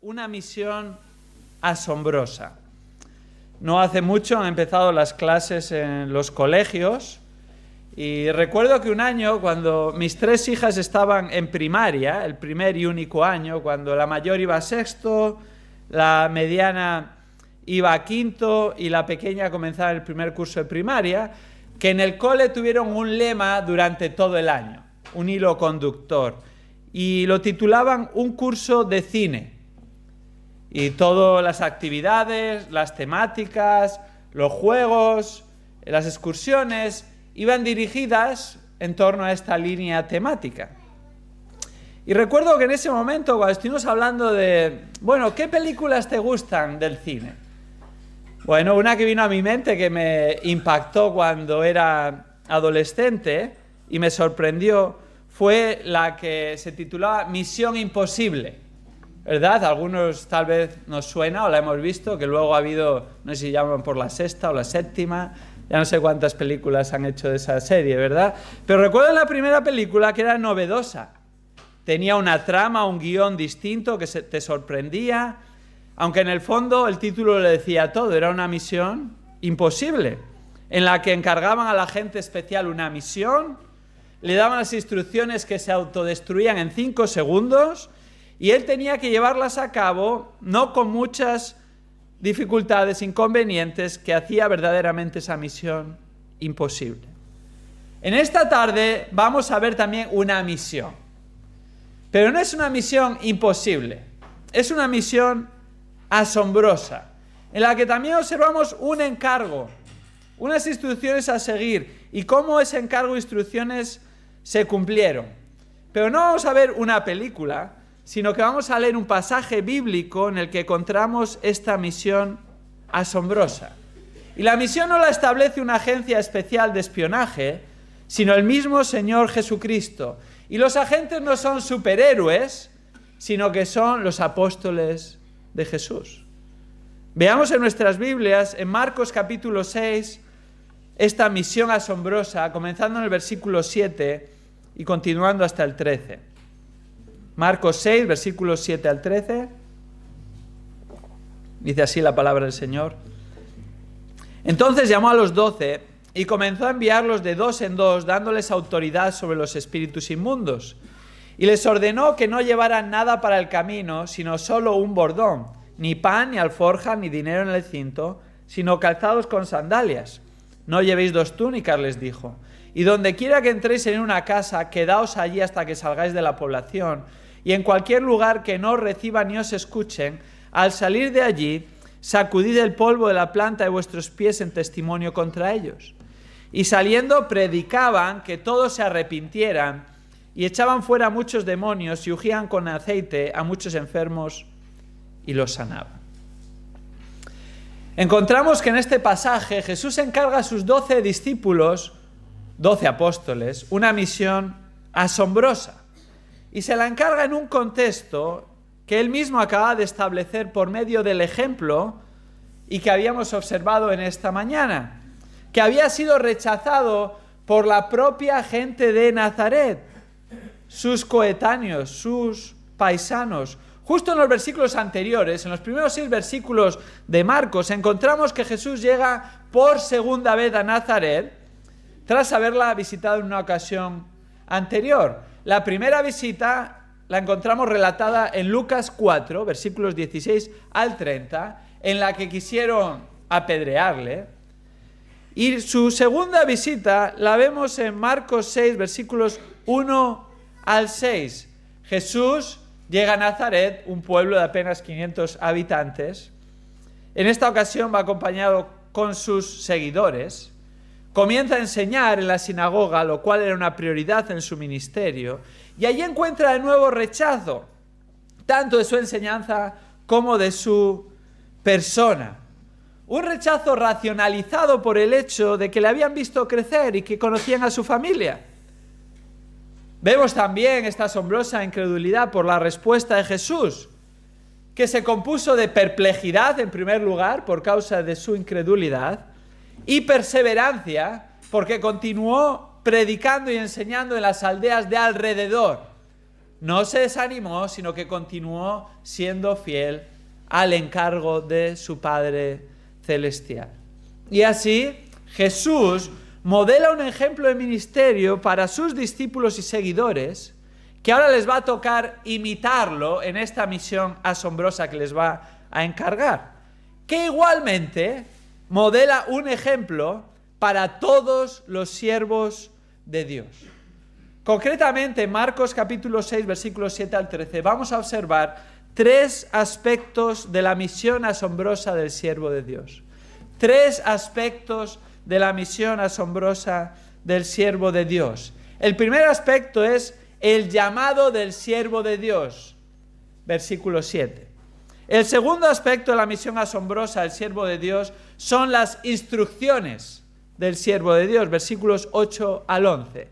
una misión asombrosa. No hace mucho han empezado las clases en los colegios y recuerdo que un año cuando mis tres hijas estaban en primaria, el primer y único año, cuando la mayor iba sexto, la mediana iba quinto y la pequeña comenzaba el primer curso de primaria, que en el cole tuvieron un lema durante todo el año, un hilo conductor y lo titulaban Un curso de cine. Y todas las actividades, las temáticas, los juegos, las excursiones iban dirigidas en torno a esta línea temática. Y recuerdo que en ese momento, cuando estuvimos hablando de, bueno, ¿qué películas te gustan del cine? Bueno, una que vino a mi mente que me impactó cuando era adolescente y me sorprendió fue la que se titulaba Misión Imposible. ¿Verdad? Algunos tal vez nos suena o la hemos visto, que luego ha habido, no sé si llaman por la sexta o la séptima, ya no sé cuántas películas han hecho de esa serie, ¿verdad? Pero recuerdo la primera película que era novedosa. Tenía una trama, un guión distinto que te sorprendía, aunque en el fondo el título le decía todo, era una misión imposible, en la que encargaban a la gente especial una misión le daban las instrucciones que se autodestruían en cinco segundos y él tenía que llevarlas a cabo no con muchas dificultades, inconvenientes, que hacía verdaderamente esa misión imposible. En esta tarde vamos a ver también una misión, pero no es una misión imposible, es una misión asombrosa, en la que también observamos un encargo, unas instrucciones a seguir y cómo ese encargo e instrucciones se cumplieron. Pero no vamos a ver una película, sino que vamos a leer un pasaje bíblico en el que encontramos esta misión asombrosa. Y la misión no la establece una agencia especial de espionaje, sino el mismo Señor Jesucristo. Y los agentes no son superhéroes, sino que son los apóstoles de Jesús. Veamos en nuestras Biblias, en Marcos capítulo 6, esta misión asombrosa, comenzando en el versículo 7, y continuando hasta el 13. Marcos 6, versículos 7 al 13. Dice así la palabra del Señor. Entonces llamó a los doce y comenzó a enviarlos de dos en dos, dándoles autoridad sobre los espíritus inmundos. Y les ordenó que no llevaran nada para el camino, sino solo un bordón, ni pan, ni alforja, ni dinero en el cinto, sino calzados con sandalias. No llevéis dos túnicas, les dijo y donde quiera que entréis en una casa, quedaos allí hasta que salgáis de la población. Y en cualquier lugar que no os reciban ni os escuchen, al salir de allí, sacudid el polvo de la planta de vuestros pies en testimonio contra ellos. Y saliendo predicaban que todos se arrepintieran y echaban fuera muchos demonios y ungían con aceite a muchos enfermos y los sanaban. Encontramos que en este pasaje Jesús encarga a sus doce discípulos doce apóstoles, una misión asombrosa y se la encarga en un contexto que él mismo acaba de establecer por medio del ejemplo y que habíamos observado en esta mañana, que había sido rechazado por la propia gente de Nazaret, sus coetáneos, sus paisanos. Justo en los versículos anteriores, en los primeros seis versículos de Marcos, encontramos que Jesús llega por segunda vez a Nazaret tras haberla visitado en una ocasión anterior. La primera visita la encontramos relatada en Lucas 4, versículos 16 al 30, en la que quisieron apedrearle. Y su segunda visita la vemos en Marcos 6, versículos 1 al 6. Jesús llega a Nazaret, un pueblo de apenas 500 habitantes. En esta ocasión va acompañado con sus seguidores. Comienza a enseñar en la sinagoga, lo cual era una prioridad en su ministerio, y allí encuentra de nuevo rechazo, tanto de su enseñanza como de su persona. Un rechazo racionalizado por el hecho de que le habían visto crecer y que conocían a su familia. Vemos también esta asombrosa incredulidad por la respuesta de Jesús, que se compuso de perplejidad en primer lugar por causa de su incredulidad, y perseverancia porque continuó predicando y enseñando en las aldeas de alrededor. No se desanimó, sino que continuó siendo fiel al encargo de su Padre Celestial. Y así Jesús modela un ejemplo de ministerio para sus discípulos y seguidores, que ahora les va a tocar imitarlo en esta misión asombrosa que les va a encargar, que igualmente modela un ejemplo para todos los siervos de Dios. Concretamente, Marcos capítulo 6, versículos 7 al 13, vamos a observar tres aspectos de la misión asombrosa del siervo de Dios. Tres aspectos de la misión asombrosa del siervo de Dios. El primer aspecto es el llamado del siervo de Dios, versículo 7. El segundo aspecto de la misión asombrosa del siervo de Dios son las instrucciones del siervo de Dios, versículos 8 al 11.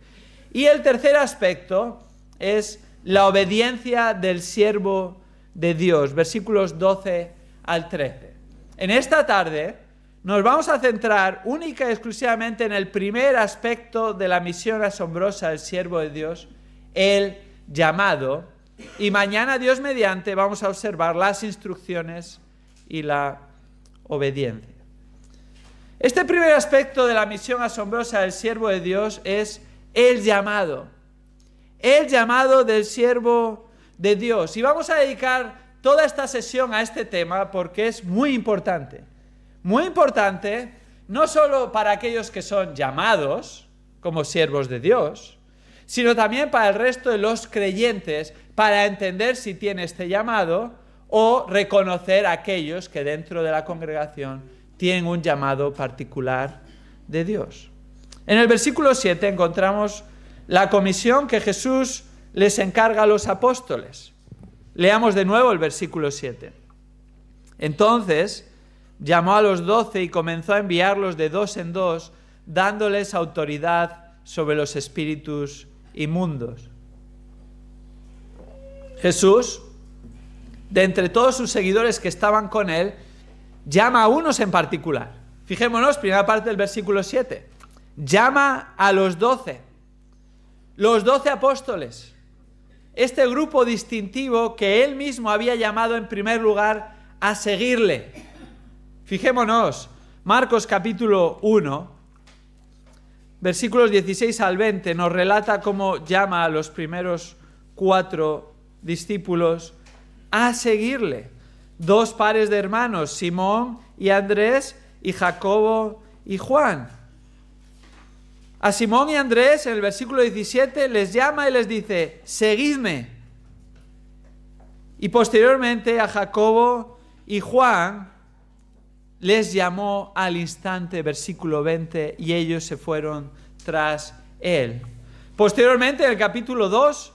Y el tercer aspecto es la obediencia del siervo de Dios, versículos 12 al 13. En esta tarde nos vamos a centrar única y exclusivamente en el primer aspecto de la misión asombrosa del siervo de Dios, el llamado, y mañana Dios mediante vamos a observar las instrucciones y la obediencia. Este primer aspecto de la misión asombrosa del siervo de Dios es el llamado. El llamado del siervo de Dios. Y vamos a dedicar toda esta sesión a este tema porque es muy importante. Muy importante, no solo para aquellos que son llamados como siervos de Dios, sino también para el resto de los creyentes, para entender si tiene este llamado o reconocer a aquellos que dentro de la congregación tienen un llamado particular de Dios. En el versículo 7 encontramos la comisión que Jesús les encarga a los apóstoles. Leamos de nuevo el versículo 7. Entonces llamó a los doce y comenzó a enviarlos de dos en dos, dándoles autoridad sobre los espíritus inmundos. Jesús, de entre todos sus seguidores que estaban con él, llama a unos en particular. Fijémonos, primera parte del versículo 7. Llama a los doce, los doce apóstoles, este grupo distintivo que él mismo había llamado en primer lugar a seguirle. Fijémonos, Marcos capítulo 1, versículos 16 al 20, nos relata cómo llama a los primeros cuatro discípulos a seguirle dos pares de hermanos, Simón y Andrés, y Jacobo y Juan. A Simón y Andrés, en el versículo 17, les llama y les dice, seguidme. Y posteriormente a Jacobo y Juan les llamó al instante, versículo 20, y ellos se fueron tras él. Posteriormente, en el capítulo 2,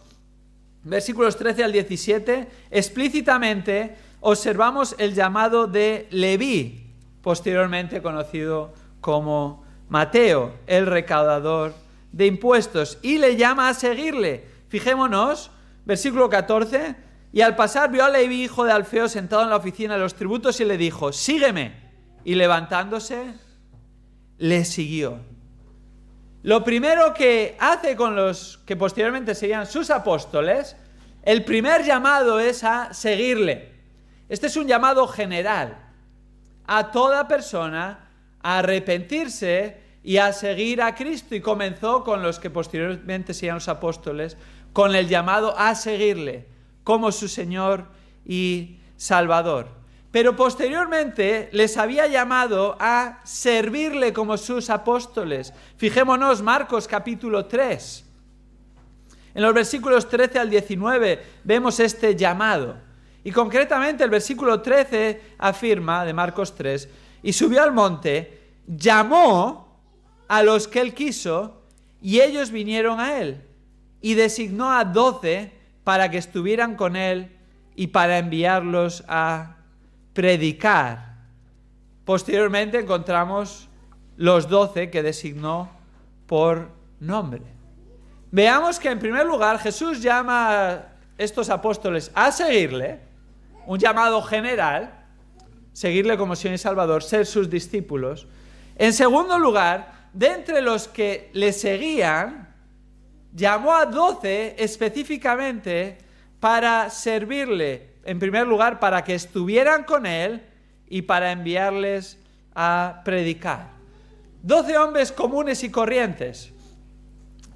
versículos 13 al 17, explícitamente observamos el llamado de Leví, posteriormente conocido como Mateo, el recaudador de impuestos, y le llama a seguirle. Fijémonos, versículo 14, y al pasar vio a Leví, hijo de Alfeo, sentado en la oficina de los tributos y le dijo, sígueme. Y levantándose, le siguió. Lo primero que hace con los que posteriormente serían sus apóstoles, el primer llamado es a seguirle. Este es un llamado general a toda persona a arrepentirse y a seguir a Cristo. Y comenzó con los que posteriormente serían los apóstoles, con el llamado a seguirle como su Señor y Salvador. Pero posteriormente les había llamado a servirle como sus apóstoles. Fijémonos, Marcos capítulo 3. En los versículos 13 al 19 vemos este llamado. Y concretamente el versículo 13 afirma de Marcos 3, y subió al monte, llamó a los que él quiso, y ellos vinieron a él, y designó a doce para que estuvieran con él y para enviarlos a predicar. Posteriormente encontramos los doce que designó por nombre. Veamos que en primer lugar Jesús llama a estos apóstoles a seguirle, un llamado general, seguirle como Señor y Salvador, ser sus discípulos. En segundo lugar, de entre los que le seguían, llamó a doce específicamente para servirle, en primer lugar, para que estuvieran con él y para enviarles a predicar. Doce hombres comunes y corrientes,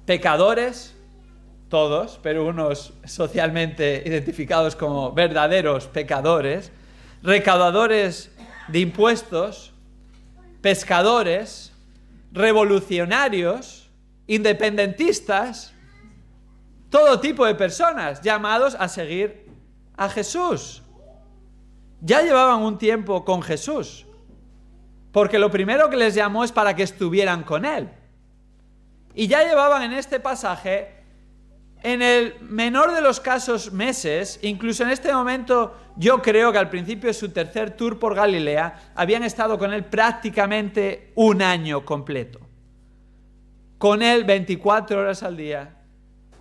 pecadores, todos, pero unos socialmente identificados como verdaderos pecadores, recaudadores de impuestos, pescadores, revolucionarios, independentistas, todo tipo de personas llamados a seguir a Jesús. Ya llevaban un tiempo con Jesús, porque lo primero que les llamó es para que estuvieran con Él. Y ya llevaban en este pasaje en el menor de los casos meses, incluso en este momento yo creo que al principio de su tercer tour por Galilea habían estado con él prácticamente un año completo. Con él 24 horas al día,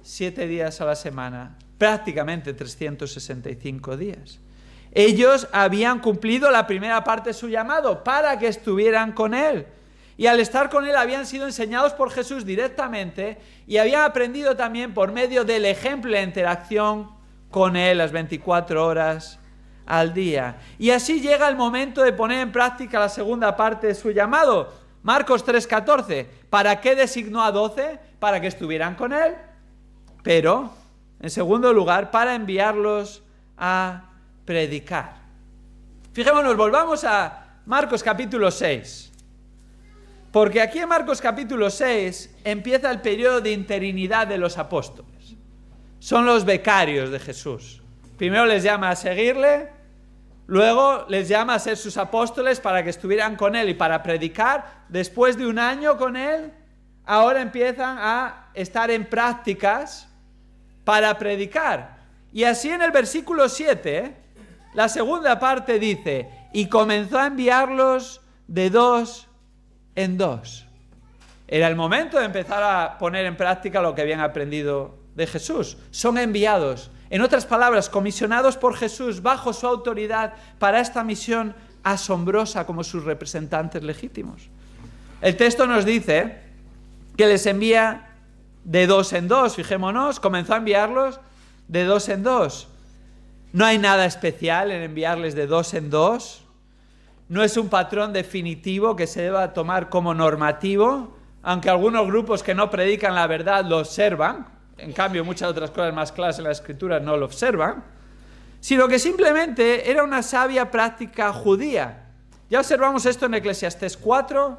7 días a la semana, prácticamente 365 días. Ellos habían cumplido la primera parte de su llamado para que estuvieran con él y al estar con él habían sido enseñados por Jesús directamente y habían aprendido también por medio del ejemplo de interacción con él las 24 horas al día. Y así llega el momento de poner en práctica la segunda parte de su llamado. Marcos 3:14. ¿Para qué designó a 12? Para que estuvieran con él. Pero, en segundo lugar, para enviarlos a predicar. Fijémonos, volvamos a Marcos capítulo 6. Porque aquí en Marcos capítulo 6 empieza el periodo de interinidad de los apóstoles. Son los becarios de Jesús. Primero les llama a seguirle, luego les llama a ser sus apóstoles para que estuvieran con él y para predicar. Después de un año con él, ahora empiezan a estar en prácticas para predicar. Y así en el versículo 7, la segunda parte dice, y comenzó a enviarlos de dos en dos. Era el momento de empezar a poner en práctica lo que habían aprendido de Jesús. Son enviados, en otras palabras, comisionados por Jesús bajo su autoridad para esta misión asombrosa como sus representantes legítimos. El texto nos dice que les envía de dos en dos, fijémonos, comenzó a enviarlos de dos en dos. No hay nada especial en enviarles de dos en dos, no es un patrón definitivo que se deba tomar como normativo, aunque algunos grupos que no predican la verdad lo observan, en cambio muchas otras cosas más claras en la escritura no lo observan, sino que simplemente era una sabia práctica judía. Ya observamos esto en Eclesiastes 4.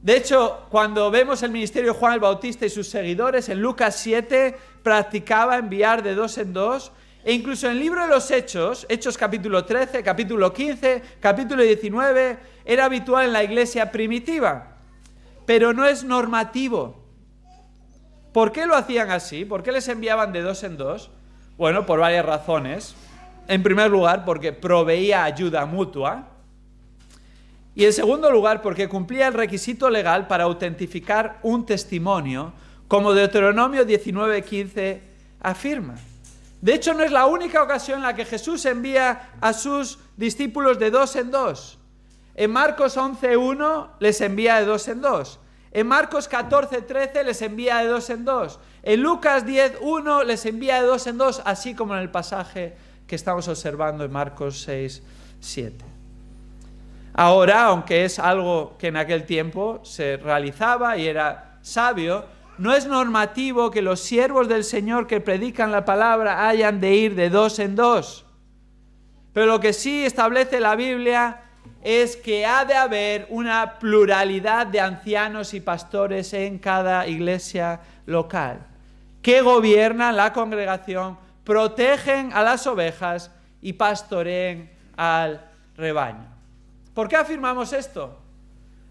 De hecho, cuando vemos el ministerio de Juan el Bautista y sus seguidores, en Lucas 7 practicaba enviar de dos en dos e incluso en el libro de los Hechos, Hechos capítulo 13, capítulo 15, capítulo 19, era habitual en la iglesia primitiva, pero no es normativo. ¿Por qué lo hacían así? ¿Por qué les enviaban de dos en dos? Bueno, por varias razones. En primer lugar, porque proveía ayuda mutua. Y en segundo lugar, porque cumplía el requisito legal para autentificar un testimonio, como Deuteronomio 19:15 afirma. De hecho, no es la única ocasión en la que Jesús envía a sus discípulos de dos en dos. En Marcos 11.1 les envía de dos en dos. En Marcos 14.13 les envía de dos en dos. En Lucas 10.1 les envía de dos en dos, así como en el pasaje que estamos observando en Marcos 6.7. Ahora, aunque es algo que en aquel tiempo se realizaba y era sabio, no es normativo que los siervos del Señor que predican la palabra hayan de ir de dos en dos. Pero lo que sí establece la Biblia es que ha de haber una pluralidad de ancianos y pastores en cada iglesia local, que gobiernan la congregación, protegen a las ovejas y pastoreen al rebaño. ¿Por qué afirmamos esto?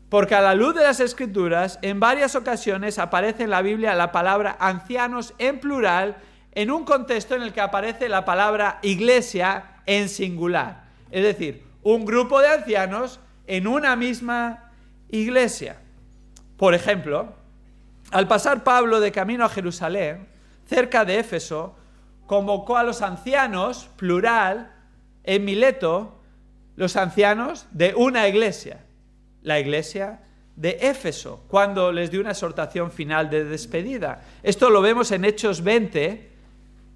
Porque a la luz de las escrituras, en varias ocasiones aparece en la Biblia la palabra ancianos en plural en un contexto en el que aparece la palabra iglesia en singular. Es decir, un grupo de ancianos en una misma iglesia. Por ejemplo, al pasar Pablo de camino a Jerusalén, cerca de Éfeso, convocó a los ancianos, plural, en Mileto, los ancianos de una iglesia la iglesia de Éfeso, cuando les dio una exhortación final de despedida. Esto lo vemos en Hechos 20,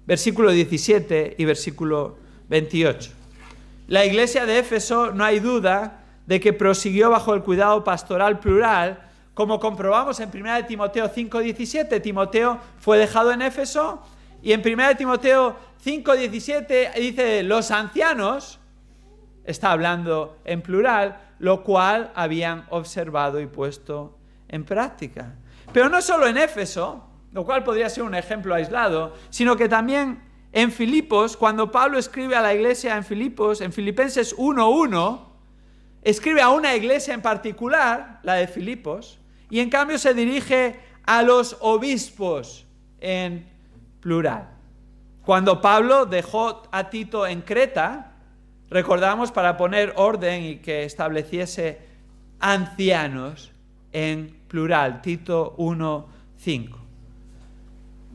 versículo 17 y versículo 28. La iglesia de Éfeso, no hay duda de que prosiguió bajo el cuidado pastoral plural, como comprobamos en 1 Timoteo 5:17. Timoteo fue dejado en Éfeso y en 1 Timoteo 5:17 dice, los ancianos, está hablando en plural, lo cual habían observado y puesto en práctica. Pero no solo en Éfeso, lo cual podría ser un ejemplo aislado, sino que también en Filipos, cuando Pablo escribe a la iglesia en Filipos, en Filipenses 1.1, escribe a una iglesia en particular, la de Filipos, y en cambio se dirige a los obispos en plural. Cuando Pablo dejó a Tito en Creta, Recordamos para poner orden y que estableciese ancianos en plural, Tito 1:5.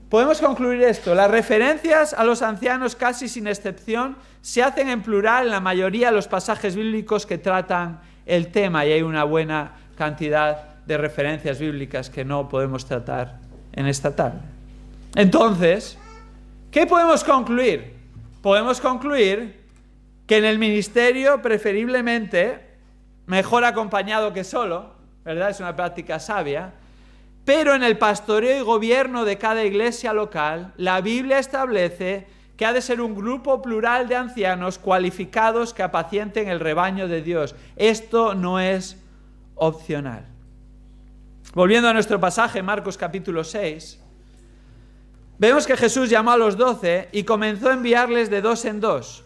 Podemos concluir esto. Las referencias a los ancianos casi sin excepción se hacen en plural en la mayoría de los pasajes bíblicos que tratan el tema y hay una buena cantidad de referencias bíblicas que no podemos tratar en esta tarde. Entonces, ¿qué podemos concluir? Podemos concluir que en el ministerio preferiblemente, mejor acompañado que solo, ¿verdad? Es una práctica sabia, pero en el pastoreo y gobierno de cada iglesia local, la Biblia establece que ha de ser un grupo plural de ancianos cualificados que apacienten el rebaño de Dios. Esto no es opcional. Volviendo a nuestro pasaje, Marcos capítulo 6, vemos que Jesús llamó a los doce y comenzó a enviarles de dos en dos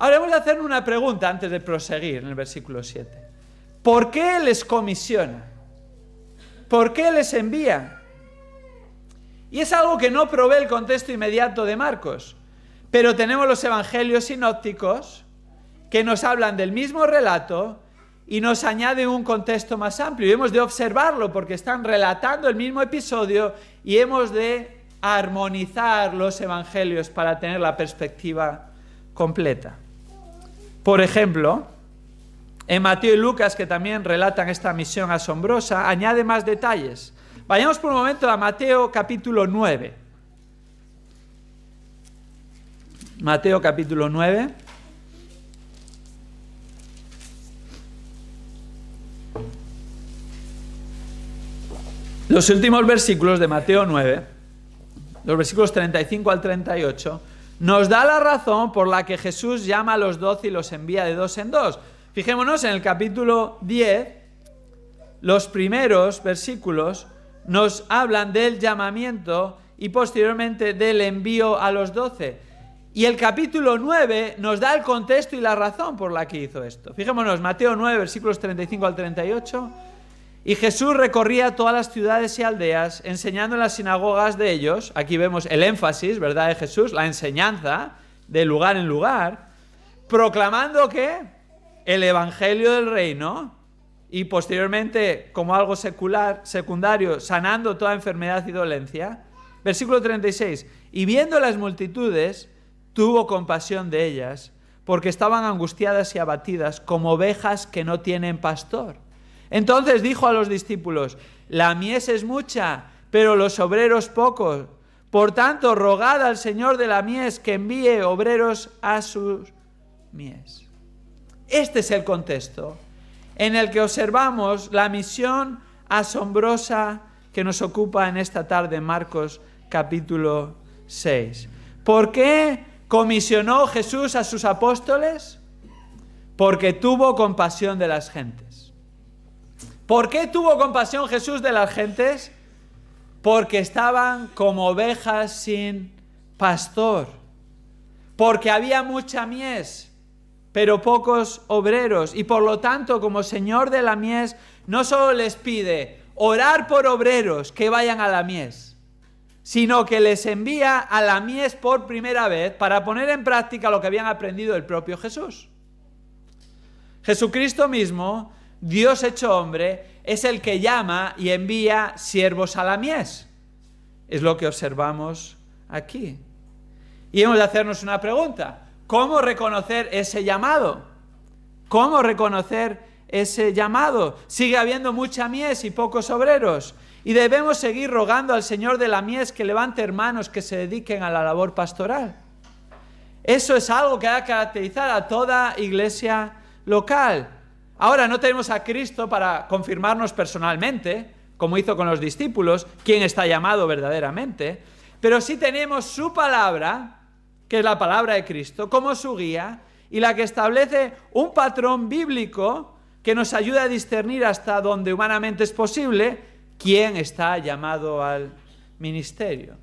Ahora vamos a hacer una pregunta antes de proseguir en el versículo 7. ¿Por qué les comisiona? ¿Por qué les envía? Y es algo que no provee el contexto inmediato de Marcos, pero tenemos los evangelios sinópticos que nos hablan del mismo relato y nos añaden un contexto más amplio. Y hemos de observarlo porque están relatando el mismo episodio y hemos de armonizar los evangelios para tener la perspectiva completa. Por ejemplo, en Mateo y Lucas, que también relatan esta misión asombrosa, añade más detalles. Vayamos por un momento a Mateo capítulo 9. Mateo capítulo 9. Los últimos versículos de Mateo 9, los versículos 35 al 38, nos da la razón por la que Jesús llama a los doce y los envía de dos en dos. Fijémonos en el capítulo 10, los primeros versículos nos hablan del llamamiento y posteriormente del envío a los doce. Y el capítulo 9 nos da el contexto y la razón por la que hizo esto. Fijémonos, Mateo 9, versículos 35 al 38. Y Jesús recorría todas las ciudades y aldeas, enseñando en las sinagogas de ellos. Aquí vemos el énfasis, ¿verdad?, de Jesús, la enseñanza, de lugar en lugar, proclamando que el Evangelio del Reino y posteriormente, como algo secular, secundario, sanando toda enfermedad y dolencia. Versículo 36. Y viendo las multitudes, tuvo compasión de ellas, porque estaban angustiadas y abatidas como ovejas que no tienen pastor. Entonces dijo a los discípulos, la mies es mucha, pero los obreros pocos. Por tanto, rogad al Señor de la mies que envíe obreros a sus mies. Este es el contexto en el que observamos la misión asombrosa que nos ocupa en esta tarde Marcos capítulo 6. ¿Por qué comisionó Jesús a sus apóstoles? Porque tuvo compasión de las gentes. ¿Por qué tuvo compasión Jesús de las gentes? Porque estaban como ovejas sin pastor, porque había mucha mies, pero pocos obreros, y por lo tanto como Señor de la mies, no solo les pide orar por obreros que vayan a la mies, sino que les envía a la mies por primera vez para poner en práctica lo que habían aprendido el propio Jesús. Jesucristo mismo Dios hecho hombre, es el que llama y envía siervos a la mies. Es lo que observamos aquí. Y hemos de hacernos una pregunta. ¿Cómo reconocer ese llamado? ¿Cómo reconocer ese llamado? Sigue habiendo mucha mies y pocos obreros. Y debemos seguir rogando al Señor de la mies que levante hermanos que se dediquen a la labor pastoral. Eso es algo que ha caracterizado a toda iglesia local. Ahora no tenemos a Cristo para confirmarnos personalmente, como hizo con los discípulos, quién está llamado verdaderamente, pero sí tenemos su palabra, que es la palabra de Cristo, como su guía y la que establece un patrón bíblico que nos ayuda a discernir hasta donde humanamente es posible quién está llamado al ministerio.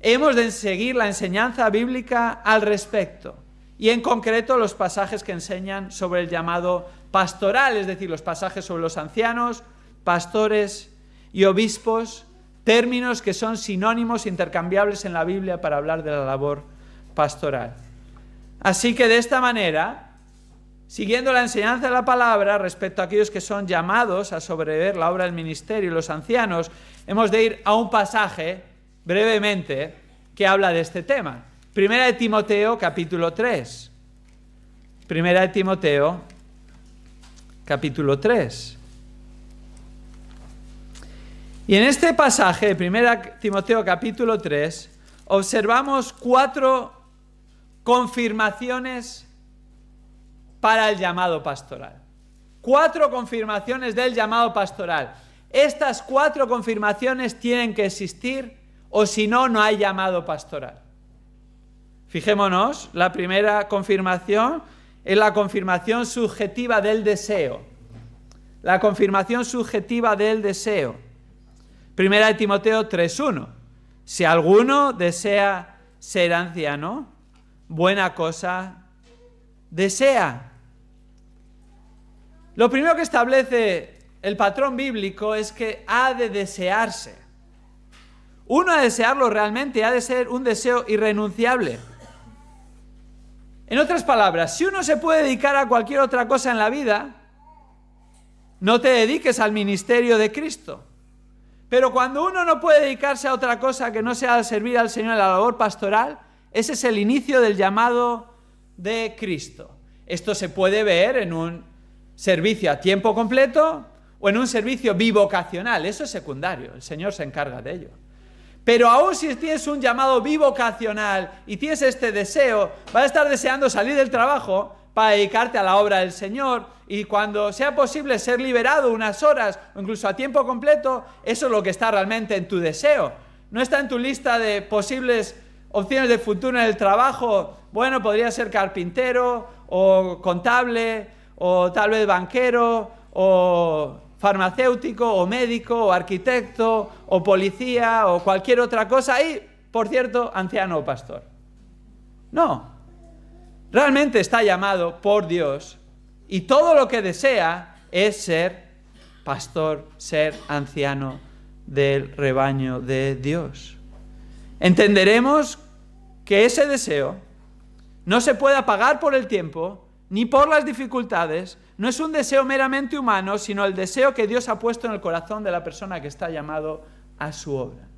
Hemos de seguir la enseñanza bíblica al respecto y en concreto los pasajes que enseñan sobre el llamado pastoral, es decir, los pasajes sobre los ancianos, pastores y obispos, términos que son sinónimos e intercambiables en la Biblia para hablar de la labor pastoral. Así que de esta manera, siguiendo la enseñanza de la palabra respecto a aquellos que son llamados a sobrever la obra del ministerio y los ancianos, hemos de ir a un pasaje brevemente que habla de este tema. Primera de Timoteo capítulo 3. Primera de Timoteo capítulo 3. Y en este pasaje primera Timoteo capítulo 3 observamos cuatro confirmaciones para el llamado pastoral. Cuatro confirmaciones del llamado pastoral. Estas cuatro confirmaciones tienen que existir o si no, no hay llamado pastoral. Fijémonos, la primera confirmación es la confirmación subjetiva del deseo. La confirmación subjetiva del deseo. Primera de Timoteo 3.1. Si alguno desea ser anciano, buena cosa desea. Lo primero que establece el patrón bíblico es que ha de desearse. Uno a desearlo realmente ha de ser un deseo irrenunciable. En otras palabras, si uno se puede dedicar a cualquier otra cosa en la vida, no te dediques al ministerio de Cristo. Pero cuando uno no puede dedicarse a otra cosa que no sea servir al Señor en la labor pastoral, ese es el inicio del llamado de Cristo. Esto se puede ver en un servicio a tiempo completo o en un servicio bivocacional. Eso es secundario, el Señor se encarga de ello. Pero aún si tienes un llamado bivocacional y tienes este deseo, vas a estar deseando salir del trabajo para dedicarte a la obra del Señor y cuando sea posible ser liberado unas horas o incluso a tiempo completo, eso es lo que está realmente en tu deseo. No está en tu lista de posibles opciones de futuro en el trabajo. Bueno, podría ser carpintero o contable o tal vez banquero o farmacéutico o médico o arquitecto o policía o cualquier otra cosa y, por cierto, anciano o pastor. No, realmente está llamado por Dios y todo lo que desea es ser pastor, ser anciano del rebaño de Dios. Entenderemos que ese deseo no se puede apagar por el tiempo, ni por las dificultades, no es un deseo meramente humano, sino el deseo que Dios ha puesto en el corazón de la persona que está llamado a su obra.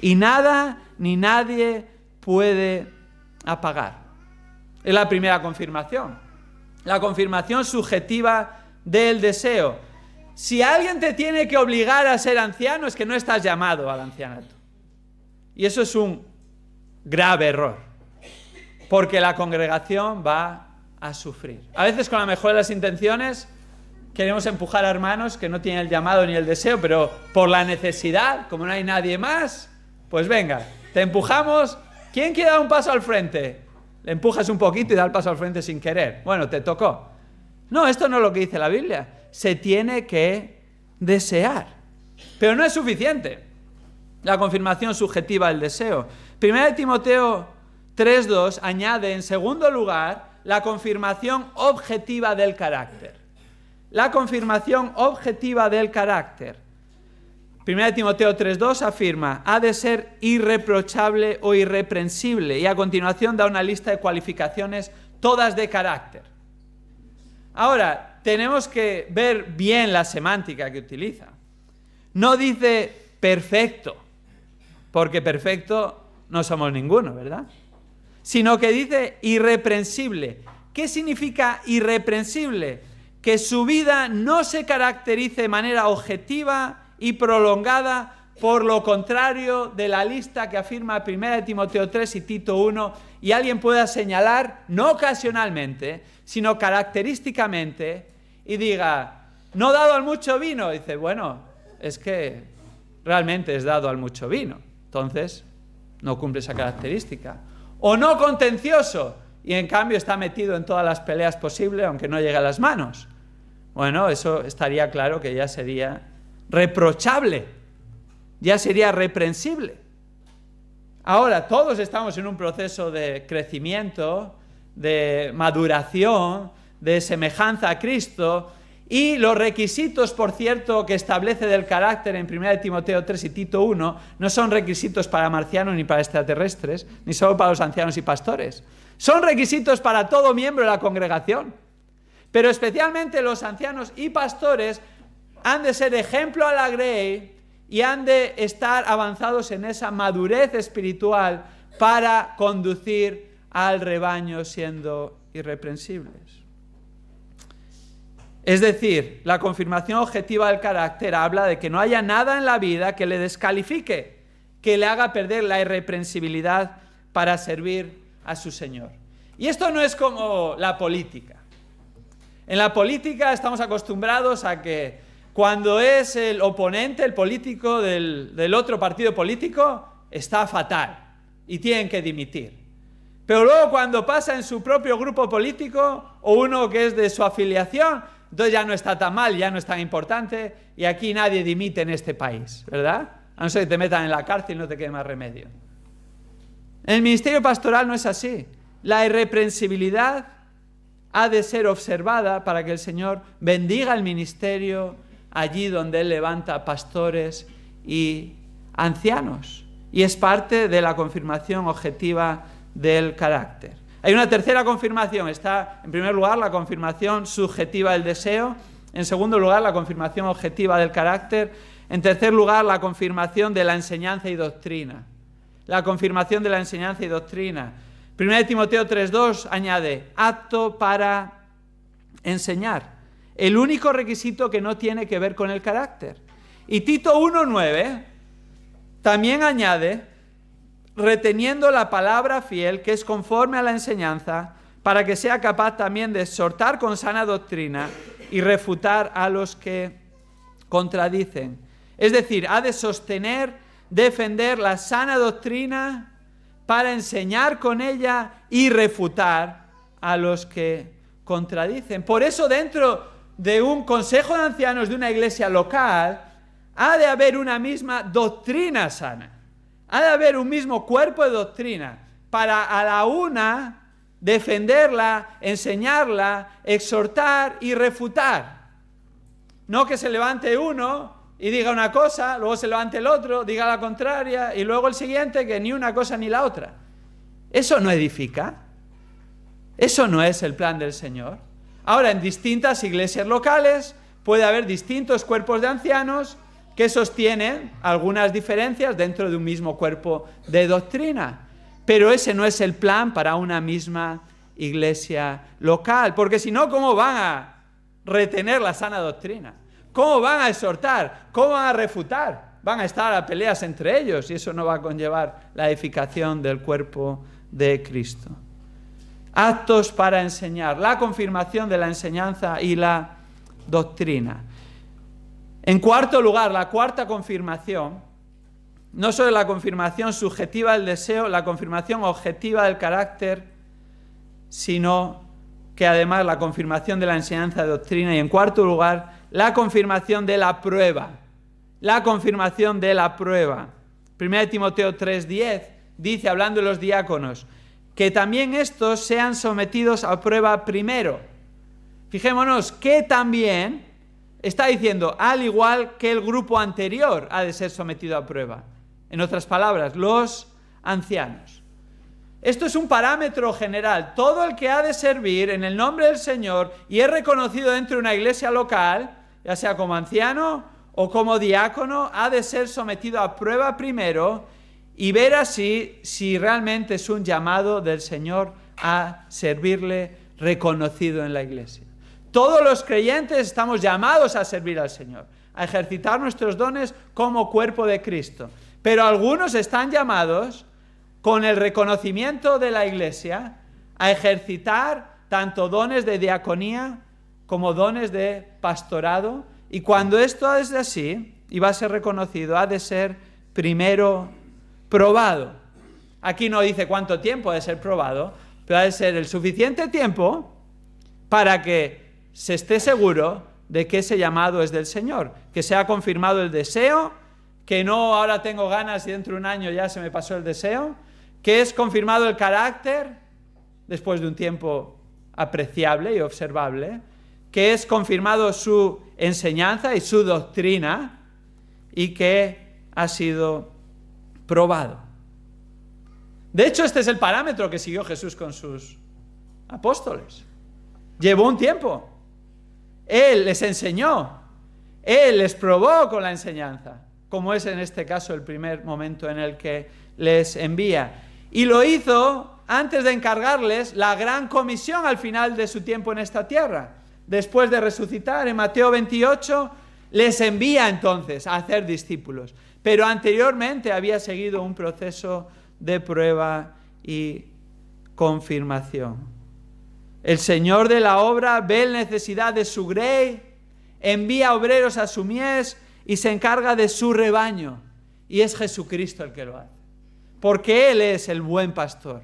Y nada ni nadie puede apagar. Es la primera confirmación. La confirmación subjetiva del deseo. Si alguien te tiene que obligar a ser anciano es que no estás llamado al ancianato. Y eso es un grave error. Porque la congregación va a sufrir. A veces con la mejor de las intenciones queremos empujar a hermanos que no tienen el llamado ni el deseo, pero por la necesidad, como no hay nadie más, pues venga, te empujamos. ¿Quién quiere dar un paso al frente? Le empujas un poquito y da el paso al frente sin querer. Bueno, te tocó. No, esto no es lo que dice la Biblia. Se tiene que desear. Pero no es suficiente. La confirmación subjetiva del deseo. Primera de Timoteo 3.2 añade en segundo lugar la confirmación objetiva del carácter. La confirmación objetiva del carácter. 1 Timoteo 3.2 afirma, ha de ser irreprochable o irreprensible y a continuación da una lista de cualificaciones, todas de carácter. Ahora, tenemos que ver bien la semántica que utiliza. No dice perfecto, porque perfecto no somos ninguno, ¿verdad? sino que dice irreprensible. ¿Qué significa irreprensible? Que su vida no se caracterice de manera objetiva y prolongada por lo contrario de la lista que afirma 1 Timoteo 3 y Tito 1, y alguien pueda señalar, no ocasionalmente, sino característicamente, y diga, no dado al mucho vino, dice, bueno, es que realmente es dado al mucho vino, entonces no cumple esa característica o no contencioso, y en cambio está metido en todas las peleas posibles, aunque no llegue a las manos. Bueno, eso estaría claro que ya sería reprochable, ya sería reprensible. Ahora, todos estamos en un proceso de crecimiento, de maduración, de semejanza a Cristo, y los requisitos, por cierto, que establece del carácter en 1 Timoteo 3 y Tito 1, no son requisitos para marcianos ni para extraterrestres, ni solo para los ancianos y pastores. Son requisitos para todo miembro de la congregación. Pero especialmente los ancianos y pastores han de ser ejemplo a la grey y han de estar avanzados en esa madurez espiritual para conducir al rebaño siendo irreprensibles. Es decir, la confirmación objetiva del carácter habla de que no haya nada en la vida que le descalifique, que le haga perder la irreprensibilidad para servir a su Señor. Y esto no es como la política. En la política estamos acostumbrados a que cuando es el oponente, el político del, otro partido político, está fatal y tienen que dimitir. Pero luego cuando pasa en su propio grupo político o uno que es de su afiliación, entonces ya no está tan mal, ya no es tan importante y aquí nadie dimite en este país, ¿verdad? A no ser que te metan en la cárcel y no te quede más remedio. el ministerio pastoral no es así. La irreprensibilidad ha de ser observada para que el Señor bendiga el ministerio allí donde Él levanta pastores y ancianos. Y es parte de la confirmación objetiva del carácter. Hay una tercera confirmación. Está, en primer lugar, la confirmación subjetiva del deseo. En segundo lugar, la confirmación objetiva del carácter. En tercer lugar, la confirmación de la enseñanza y doctrina. La confirmación de la enseñanza y doctrina. 1 Timoteo 3.2 añade, acto para enseñar. El único requisito que no tiene que ver con el carácter. Y Tito 1.9 también añade reteniendo la palabra fiel que es conforme a la enseñanza, para que sea capaz también de exhortar con sana doctrina y refutar a los que contradicen. Es decir, ha de sostener, defender la sana doctrina para enseñar con ella y refutar a los que contradicen. Por eso dentro de un consejo de ancianos de una iglesia local ha de haber una misma doctrina sana ha de haber un mismo cuerpo de doctrina para a la una defenderla, enseñarla, exhortar y refutar. No que se levante uno y diga una cosa, luego se levante el otro, diga la contraria y luego el siguiente que ni una cosa ni la otra. Eso no edifica. Eso no es el plan del Señor. Ahora, en distintas iglesias locales puede haber distintos cuerpos de ancianos que sostienen algunas diferencias dentro de un mismo cuerpo de doctrina. Pero ese no es el plan para una misma iglesia local, porque si no, ¿cómo van a retener la sana doctrina? ¿Cómo van a exhortar? ¿Cómo van a refutar? Van a estar a peleas entre ellos y eso no va a conllevar la edificación del cuerpo de Cristo. Actos para enseñar, la confirmación de la enseñanza y la doctrina. En cuarto lugar, la cuarta confirmación, no solo la confirmación subjetiva del deseo, la confirmación objetiva del carácter, sino que además la confirmación de la enseñanza de doctrina y en cuarto lugar, la confirmación de la prueba. La confirmación de la prueba. 1 Timoteo 3:10 dice, hablando de los diáconos, que también estos sean sometidos a prueba primero. Fijémonos que también Está diciendo, al igual que el grupo anterior ha de ser sometido a prueba. En otras palabras, los ancianos. Esto es un parámetro general. Todo el que ha de servir en el nombre del Señor y es reconocido dentro de una iglesia local, ya sea como anciano o como diácono, ha de ser sometido a prueba primero y ver así si realmente es un llamado del Señor a servirle reconocido en la iglesia. Todos los creyentes estamos llamados a servir al Señor, a ejercitar nuestros dones como cuerpo de Cristo. Pero algunos están llamados, con el reconocimiento de la Iglesia, a ejercitar tanto dones de diaconía como dones de pastorado. Y cuando esto es así, y va a ser reconocido, ha de ser primero probado. Aquí no dice cuánto tiempo ha de ser probado, pero ha de ser el suficiente tiempo para que se esté seguro de que ese llamado es del Señor, que se ha confirmado el deseo, que no ahora tengo ganas y dentro de un año ya se me pasó el deseo, que es confirmado el carácter después de un tiempo apreciable y observable, que es confirmado su enseñanza y su doctrina y que ha sido probado. De hecho, este es el parámetro que siguió Jesús con sus apóstoles. Llevó un tiempo él les enseñó, Él les probó con la enseñanza, como es en este caso el primer momento en el que les envía. Y lo hizo antes de encargarles la gran comisión al final de su tiempo en esta tierra. Después de resucitar en Mateo 28, les envía entonces a hacer discípulos. Pero anteriormente había seguido un proceso de prueba y confirmación. El Señor de la obra ve la necesidad de su grey, envía obreros a su mies y se encarga de su rebaño. Y es Jesucristo el que lo hace. Porque Él es el buen pastor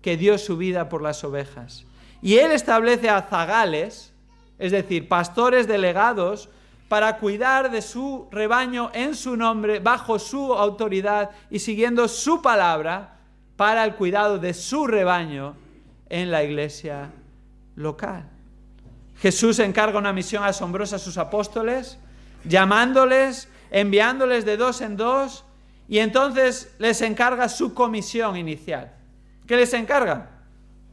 que dio su vida por las ovejas. Y Él establece a zagales, es decir, pastores delegados, para cuidar de su rebaño en su nombre, bajo su autoridad y siguiendo su palabra para el cuidado de su rebaño en la iglesia local. Jesús encarga una misión asombrosa a sus apóstoles, llamándoles, enviándoles de dos en dos, y entonces les encarga su comisión inicial. ¿Qué les encarga?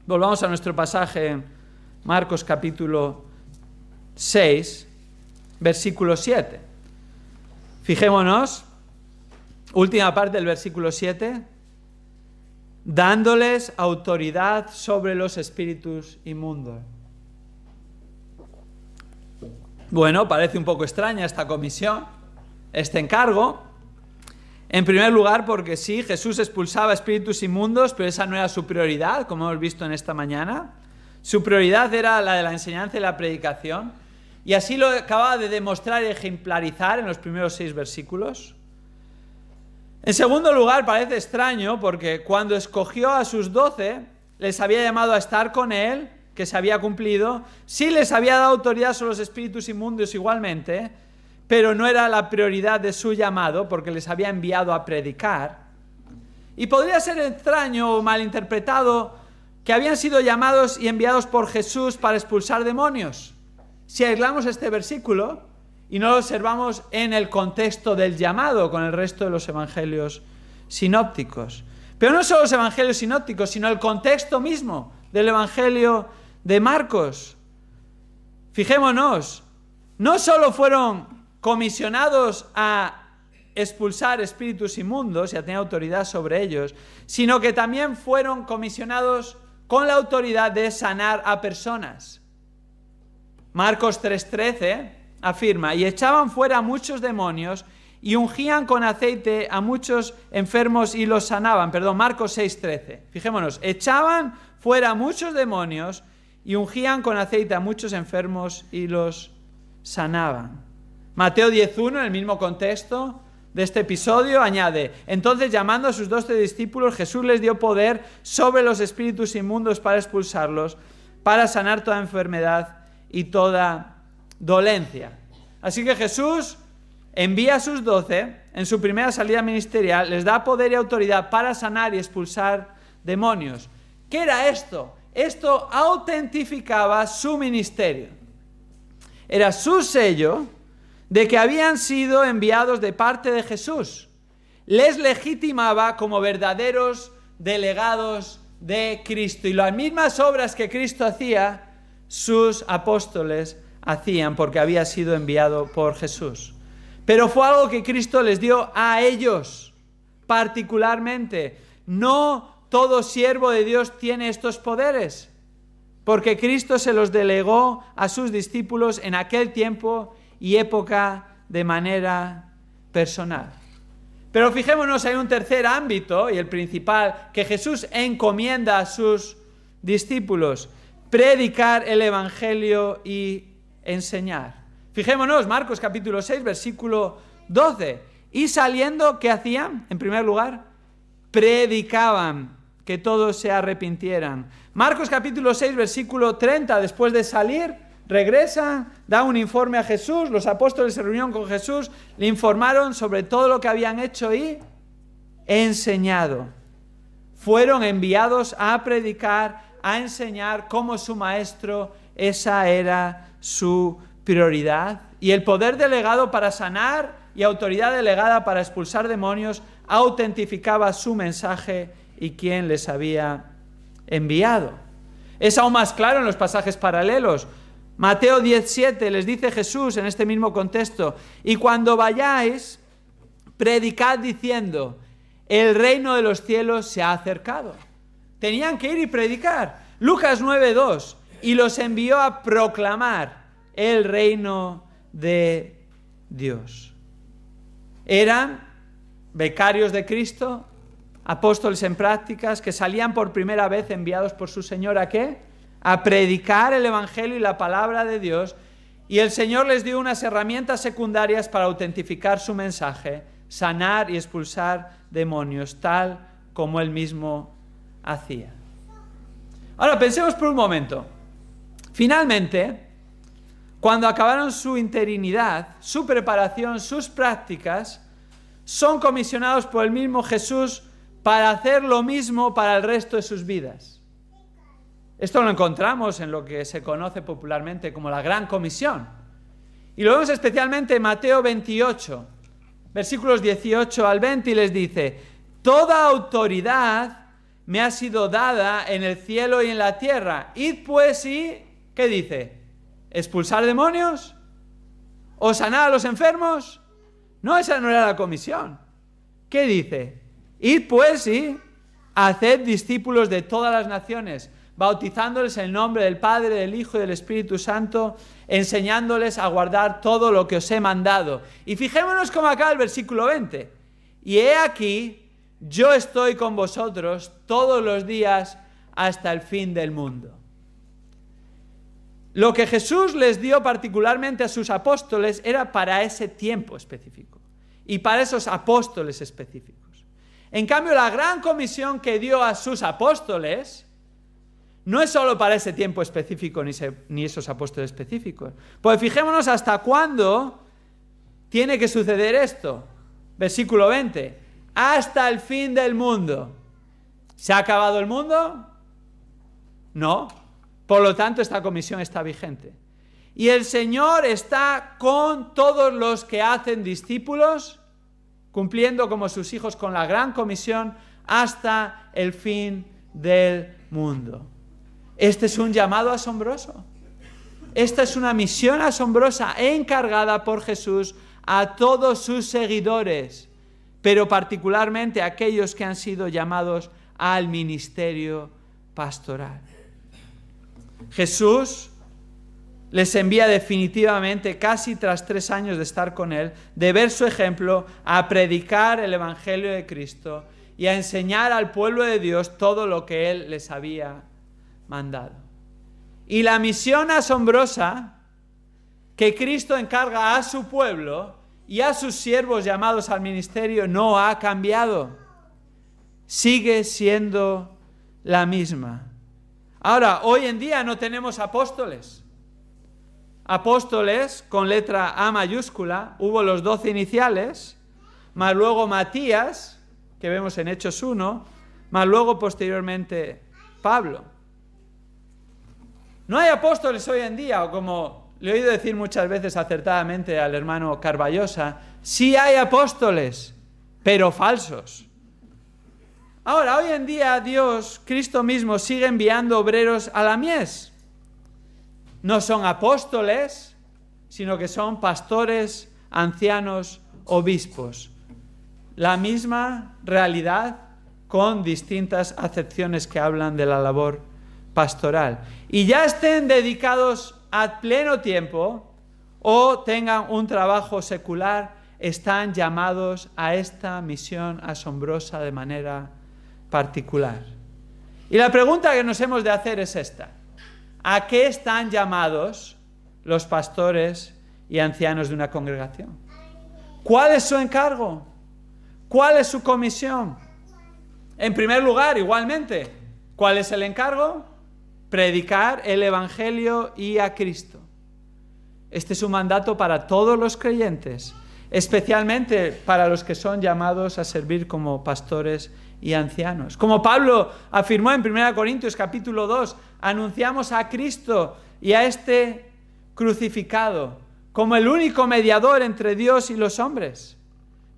Volvamos a nuestro pasaje Marcos capítulo 6, versículo 7. Fijémonos, última parte del versículo 7 dándoles autoridad sobre los espíritus inmundos. Bueno, parece un poco extraña esta comisión, este encargo. En primer lugar, porque sí, Jesús expulsaba espíritus inmundos, pero esa no era su prioridad, como hemos visto en esta mañana. Su prioridad era la de la enseñanza y la predicación. Y así lo acaba de demostrar y ejemplarizar en los primeros seis versículos. En segundo lugar, parece extraño porque cuando escogió a sus doce, les había llamado a estar con él, que se había cumplido, sí les había dado autoridad sobre los espíritus inmundos igualmente, pero no era la prioridad de su llamado porque les había enviado a predicar. Y podría ser extraño o malinterpretado que habían sido llamados y enviados por Jesús para expulsar demonios. Si aislamos este versículo, y no lo observamos en el contexto del llamado con el resto de los evangelios sinópticos. Pero no solo los evangelios sinópticos, sino el contexto mismo del evangelio de Marcos. Fijémonos, no solo fueron comisionados a expulsar espíritus inmundos y a tener autoridad sobre ellos, sino que también fueron comisionados con la autoridad de sanar a personas. Marcos 3:13 afirma, y echaban fuera muchos demonios y ungían con aceite a muchos enfermos y los sanaban. Perdón, Marcos 6:13. Fijémonos, echaban fuera muchos demonios y ungían con aceite a muchos enfermos y los sanaban. Mateo 10:1, en el mismo contexto de este episodio, añade, entonces llamando a sus doce discípulos, Jesús les dio poder sobre los espíritus inmundos para expulsarlos, para sanar toda enfermedad y toda dolencia. Así que Jesús envía a sus doce, en su primera salida ministerial, les da poder y autoridad para sanar y expulsar demonios. ¿Qué era esto? Esto autentificaba su ministerio. Era su sello de que habían sido enviados de parte de Jesús. Les legitimaba como verdaderos delegados de Cristo. Y las mismas obras que Cristo hacía, sus apóstoles hacían porque había sido enviado por Jesús. Pero fue algo que Cristo les dio a ellos particularmente. No todo siervo de Dios tiene estos poderes, porque Cristo se los delegó a sus discípulos en aquel tiempo y época de manera personal. Pero fijémonos, hay un tercer ámbito y el principal que Jesús encomienda a sus discípulos, predicar el Evangelio y enseñar. Fijémonos, Marcos capítulo 6, versículo 12. Y saliendo, ¿qué hacían? En primer lugar, predicaban que todos se arrepintieran. Marcos capítulo 6, versículo 30, después de salir, regresa, da un informe a Jesús, los apóstoles se reunieron con Jesús, le informaron sobre todo lo que habían hecho y enseñado. Fueron enviados a predicar, a enseñar cómo su maestro, esa era su prioridad. Y el poder delegado para sanar y autoridad delegada para expulsar demonios autentificaba su mensaje y quien les había enviado. Es aún más claro en los pasajes paralelos. Mateo 17 les dice Jesús en este mismo contexto, y cuando vayáis, predicad diciendo, el reino de los cielos se ha acercado. Tenían que ir y predicar. Lucas 9.2, y los envió a proclamar el reino de Dios. Eran becarios de Cristo, apóstoles en prácticas, que salían por primera vez enviados por su Señor a qué? A predicar el Evangelio y la palabra de Dios. Y el Señor les dio unas herramientas secundarias para autentificar su mensaje, sanar y expulsar demonios, tal como él mismo hacía. Ahora pensemos por un momento. Finalmente, cuando acabaron su interinidad, su preparación, sus prácticas, son comisionados por el mismo Jesús para hacer lo mismo para el resto de sus vidas. Esto lo encontramos en lo que se conoce popularmente como la Gran Comisión. Y lo vemos especialmente en Mateo 28, versículos 18 al 20, y les dice, Toda autoridad me ha sido dada en el cielo y en la tierra. Id pues y ¿Qué dice? ¿Expulsar demonios? ¿O sanar a los enfermos? No, esa no era la comisión. ¿Qué dice? Id pues y haced discípulos de todas las naciones, bautizándoles en el nombre del Padre, del Hijo y del Espíritu Santo, enseñándoles a guardar todo lo que os he mandado. Y fijémonos como acá el versículo 20. Y he aquí, yo estoy con vosotros todos los días hasta el fin del mundo. Lo que Jesús les dio particularmente a sus apóstoles era para ese tiempo específico y para esos apóstoles específicos. En cambio, la gran comisión que dio a sus apóstoles no es solo para ese tiempo específico ni, ni esos apóstoles específicos. Pues fijémonos hasta cuándo tiene que suceder esto. Versículo 20. Hasta el fin del mundo. ¿Se ha acabado el mundo? No, por lo tanto, esta comisión está vigente. Y el Señor está con todos los que hacen discípulos, cumpliendo como sus hijos con la gran comisión hasta el fin del mundo. Este es un llamado asombroso. Esta es una misión asombrosa encargada por Jesús a todos sus seguidores, pero particularmente a aquellos que han sido llamados al ministerio pastoral. Jesús les envía definitivamente, casi tras tres años de estar con Él, de ver su ejemplo, a predicar el Evangelio de Cristo y a enseñar al pueblo de Dios todo lo que Él les había mandado. Y la misión asombrosa que Cristo encarga a su pueblo y a sus siervos llamados al ministerio no ha cambiado. Sigue siendo la misma. Ahora, hoy en día no tenemos apóstoles. Apóstoles con letra A mayúscula, hubo los doce iniciales, más luego Matías, que vemos en Hechos 1, más luego posteriormente Pablo. No hay apóstoles hoy en día, o como le he oído decir muchas veces acertadamente al hermano Carballosa, sí hay apóstoles, pero falsos. Ahora, hoy en día Dios, Cristo mismo, sigue enviando obreros a la mies. No son apóstoles, sino que son pastores, ancianos, obispos. La misma realidad con distintas acepciones que hablan de la labor pastoral. Y ya estén dedicados a pleno tiempo o tengan un trabajo secular, están llamados a esta misión asombrosa de manera particular. Y la pregunta que nos hemos de hacer es esta. ¿A qué están llamados los pastores y ancianos de una congregación? ¿Cuál es su encargo? ¿Cuál es su comisión? En primer lugar, igualmente, ¿cuál es el encargo? Predicar el Evangelio y a Cristo. Este es un mandato para todos los creyentes, especialmente para los que son llamados a servir como pastores y ancianos. Como Pablo afirmó en 1 Corintios capítulo 2, anunciamos a Cristo y a este crucificado como el único mediador entre Dios y los hombres.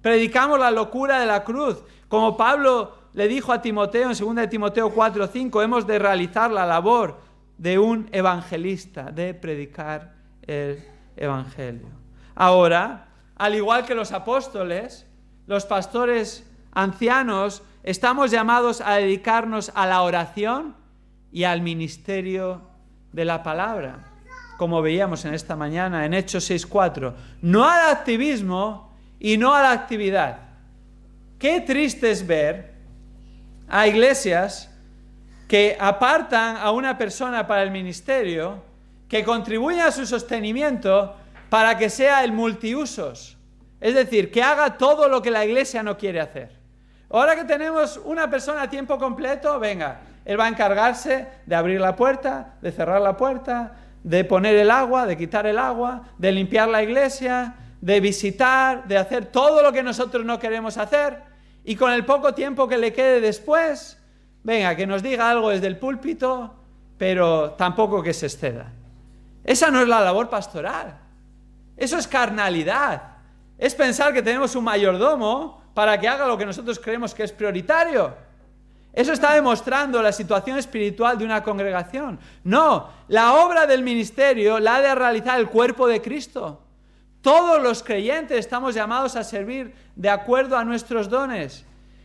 Predicamos la locura de la cruz, como Pablo le dijo a Timoteo en 2 Timoteo 4, 5, hemos de realizar la labor de un evangelista, de predicar el Evangelio. Ahora, al igual que los apóstoles, los pastores ancianos Estamos llamados a dedicarnos a la oración y al ministerio de la palabra, como veíamos en esta mañana en Hechos 6.4. No al activismo y no a la actividad. Qué triste es ver a iglesias que apartan a una persona para el ministerio, que contribuya a su sostenimiento para que sea el multiusos. Es decir, que haga todo lo que la iglesia no quiere hacer. Ahora que tenemos una persona a tiempo completo, venga, él va a encargarse de abrir la puerta, de cerrar la puerta, de poner el agua, de quitar el agua, de limpiar la iglesia, de visitar, de hacer todo lo que nosotros no queremos hacer. Y con el poco tiempo que le quede después, venga, que nos diga algo desde el púlpito, pero tampoco que se exceda. Esa no es la labor pastoral. Eso es carnalidad. Es pensar que tenemos un mayordomo para que haga lo que nosotros creemos que es prioritario. Eso está demostrando la situación espiritual de una congregación. No, la obra del ministerio la ha de realizar el cuerpo de Cristo. Todos los creyentes estamos llamados a servir de acuerdo a nuestros dones.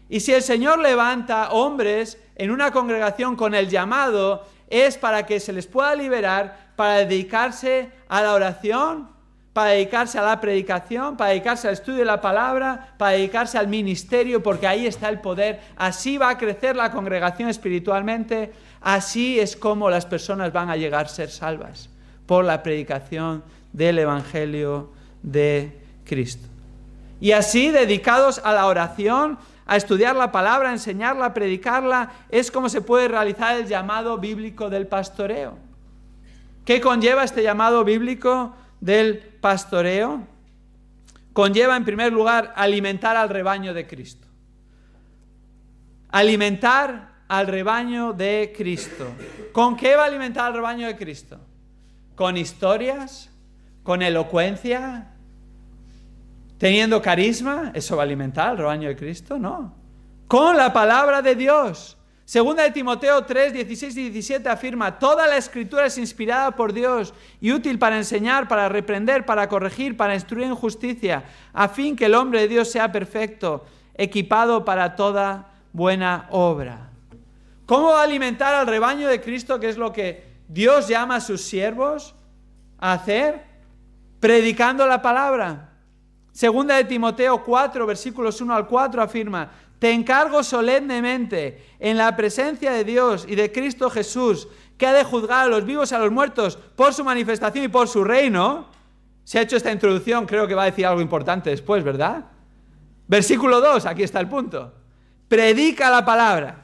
Y si el Señor levanta hombres en una congregación con el llamado, es para que se les pueda liberar para dedicarse a la oración, para dedicarse a la predicación, para dedicarse al estudio de la palabra, para dedicarse al ministerio, porque ahí está el poder. Así va a crecer la congregación espiritualmente, así es como las personas van a llegar a ser salvas, por la predicación del Evangelio de Cristo. Y así, dedicados a la oración, a estudiar la palabra, a enseñarla, a predicarla, es como se puede realizar el llamado bíblico del pastoreo. ¿Qué conlleva este llamado bíblico? del pastoreo conlleva en primer lugar alimentar al rebaño de Cristo. Alimentar al rebaño de Cristo. ¿Con qué va a alimentar al rebaño de Cristo? ¿Con historias? ¿Con elocuencia? ¿Teniendo carisma? ¿Eso va a alimentar al rebaño de Cristo? No. Con la palabra de Dios Segunda de Timoteo 3, 16 y 17 afirma, toda la escritura es inspirada por Dios y útil para enseñar, para reprender, para corregir, para instruir en justicia, a fin que el hombre de Dios sea perfecto, equipado para toda buena obra. ¿Cómo va a alimentar al rebaño de Cristo, que es lo que Dios llama a sus siervos a hacer? Predicando la palabra. Segunda de Timoteo 4, versículos 1 al 4 afirma, te encargo solemnemente, en la presencia de Dios y de Cristo Jesús, que ha de juzgar a los vivos y a los muertos por su manifestación y por su reino. Se ha hecho esta introducción, creo que va a decir algo importante después, ¿verdad? Versículo 2, aquí está el punto. Predica la palabra.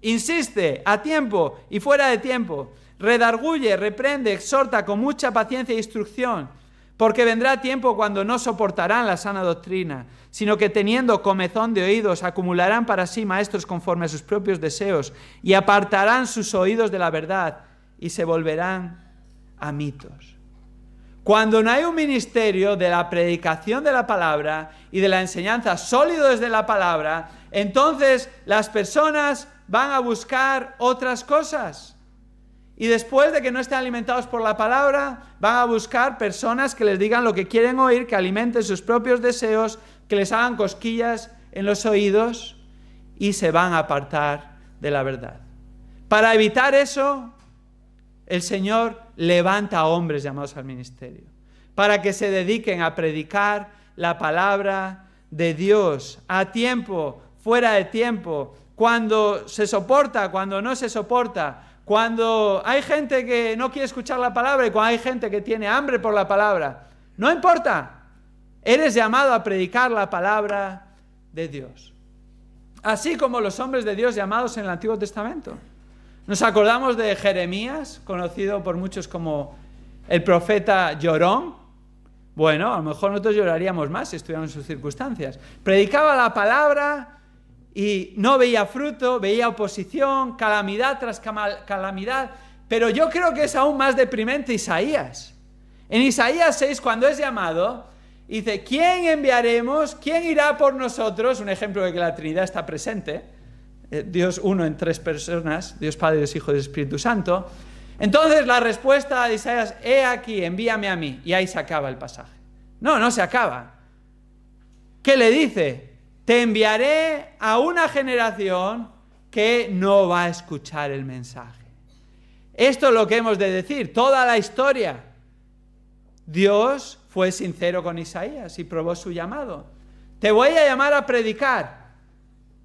Insiste a tiempo y fuera de tiempo. Redarguye, reprende, exhorta con mucha paciencia e instrucción porque vendrá tiempo cuando no soportarán la sana doctrina, sino que teniendo comezón de oídos acumularán para sí maestros conforme a sus propios deseos y apartarán sus oídos de la verdad y se volverán a mitos. Cuando no hay un ministerio de la predicación de la palabra y de la enseñanza sólida desde la palabra, entonces las personas van a buscar otras cosas. Y después de que no estén alimentados por la palabra, van a buscar personas que les digan lo que quieren oír, que alimenten sus propios deseos, que les hagan cosquillas en los oídos y se van a apartar de la verdad. Para evitar eso, el Señor levanta a hombres llamados al ministerio, para que se dediquen a predicar la palabra de Dios a tiempo, fuera de tiempo, cuando se soporta, cuando no se soporta, cuando hay gente que no quiere escuchar la palabra y cuando hay gente que tiene hambre por la palabra. No importa, eres llamado a predicar la palabra de Dios. Así como los hombres de Dios llamados en el Antiguo Testamento. Nos acordamos de Jeremías, conocido por muchos como el profeta llorón. Bueno, a lo mejor nosotros lloraríamos más si estuviéramos en sus circunstancias. Predicaba la palabra y no veía fruto, veía oposición, calamidad tras calamidad. Pero yo creo que es aún más deprimente Isaías. En Isaías 6, cuando es llamado, dice, ¿quién enviaremos? ¿Quién irá por nosotros? Un ejemplo de que la Trinidad está presente. Eh, Dios uno en tres personas, Dios Padre, Dios Hijo y Espíritu Santo. Entonces la respuesta de Isaías, he aquí, envíame a mí. Y ahí se acaba el pasaje. No, no se acaba. ¿Qué le dice? te enviaré a una generación que no va a escuchar el mensaje. Esto es lo que hemos de decir, toda la historia. Dios fue sincero con Isaías y probó su llamado. Te voy a llamar a predicar,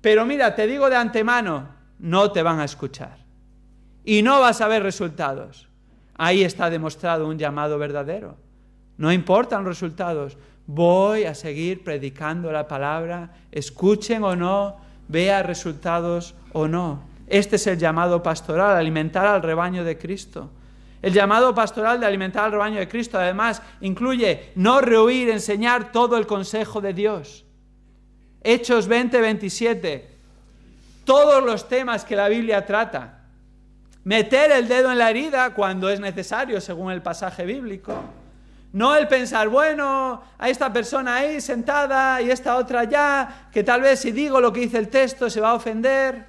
pero mira, te digo de antemano, no te van a escuchar y no vas a ver resultados. Ahí está demostrado un llamado verdadero. No importan resultados, voy a seguir predicando la palabra, escuchen o no, vea resultados o no. Este es el llamado pastoral, alimentar al rebaño de Cristo. El llamado pastoral de alimentar al rebaño de Cristo, además, incluye no rehuir, enseñar todo el consejo de Dios. Hechos 20, 27. Todos los temas que la Biblia trata. Meter el dedo en la herida cuando es necesario, según el pasaje bíblico no el pensar, bueno, a esta persona ahí sentada y esta otra allá, que tal vez si digo lo que dice el texto se va a ofender.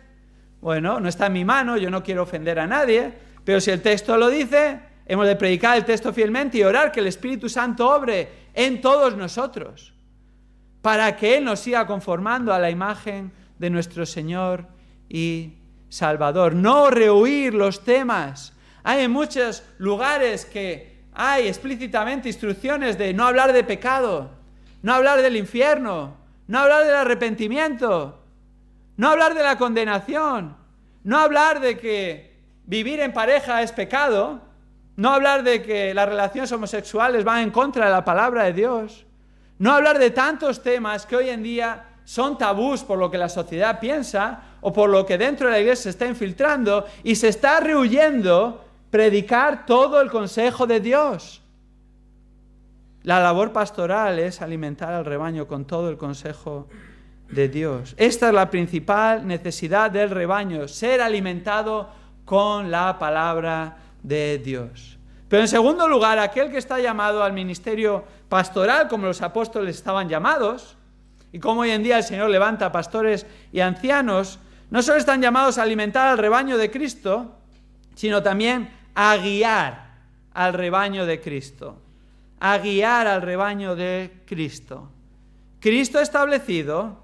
Bueno, no está en mi mano, yo no quiero ofender a nadie, pero si el texto lo dice, hemos de predicar el texto fielmente y orar que el Espíritu Santo obre en todos nosotros, para que Él nos siga conformando a la imagen de nuestro Señor y Salvador. No rehuir los temas. Hay muchos lugares que hay explícitamente instrucciones de no hablar de pecado, no hablar del infierno, no hablar del arrepentimiento, no hablar de la condenación, no hablar de que vivir en pareja es pecado, no hablar de que las relaciones homosexuales van en contra de la palabra de Dios, no hablar de tantos temas que hoy en día son tabús por lo que la sociedad piensa o por lo que dentro de la iglesia se está infiltrando y se está rehuyendo predicar todo el consejo de Dios. La labor pastoral es alimentar al rebaño con todo el consejo de Dios. Esta es la principal necesidad del rebaño, ser alimentado con la palabra de Dios. Pero en segundo lugar, aquel que está llamado al ministerio pastoral, como los apóstoles estaban llamados, y como hoy en día el Señor levanta pastores y ancianos, no solo están llamados a alimentar al rebaño de Cristo, sino también a guiar al rebaño de Cristo, a guiar al rebaño de Cristo. Cristo ha establecido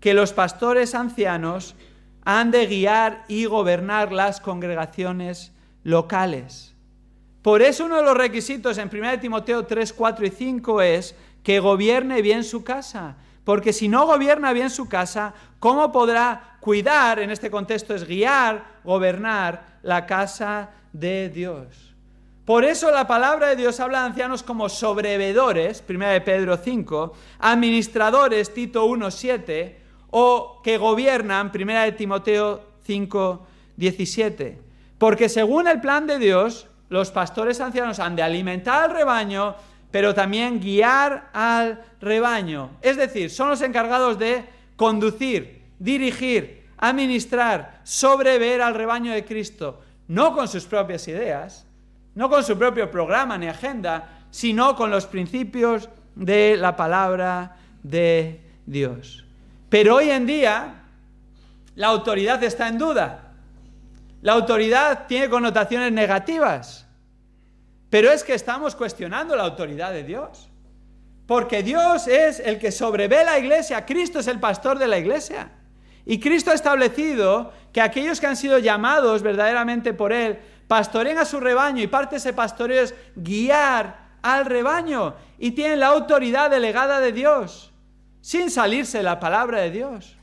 que los pastores ancianos han de guiar y gobernar las congregaciones locales. Por eso uno de los requisitos en 1 Timoteo 3, 4 y 5 es que gobierne bien su casa, porque si no gobierna bien su casa, ¿cómo podrá cuidar, en este contexto es guiar, gobernar la casa de Dios? Por eso la palabra de Dios habla de ancianos como sobrevedores, 1 de Pedro 5, administradores, Tito 7, o que gobiernan, 1 de Timoteo 17. Porque según el plan de Dios, los pastores ancianos han de alimentar al rebaño, pero también guiar al rebaño. Es decir, son los encargados de conducir, dirigir, administrar, sobrever al rebaño de Cristo, no con sus propias ideas, no con su propio programa ni agenda, sino con los principios de la palabra de Dios. Pero hoy en día la autoridad está en duda. La autoridad tiene connotaciones negativas. Pero es que estamos cuestionando la autoridad de Dios. Porque Dios es el que sobrevé la iglesia, Cristo es el pastor de la iglesia. Y Cristo ha establecido que aquellos que han sido llamados verdaderamente por Él, pastoreen a su rebaño y parte de ese pastoreo es guiar al rebaño y tienen la autoridad delegada de Dios, sin salirse la palabra de Dios.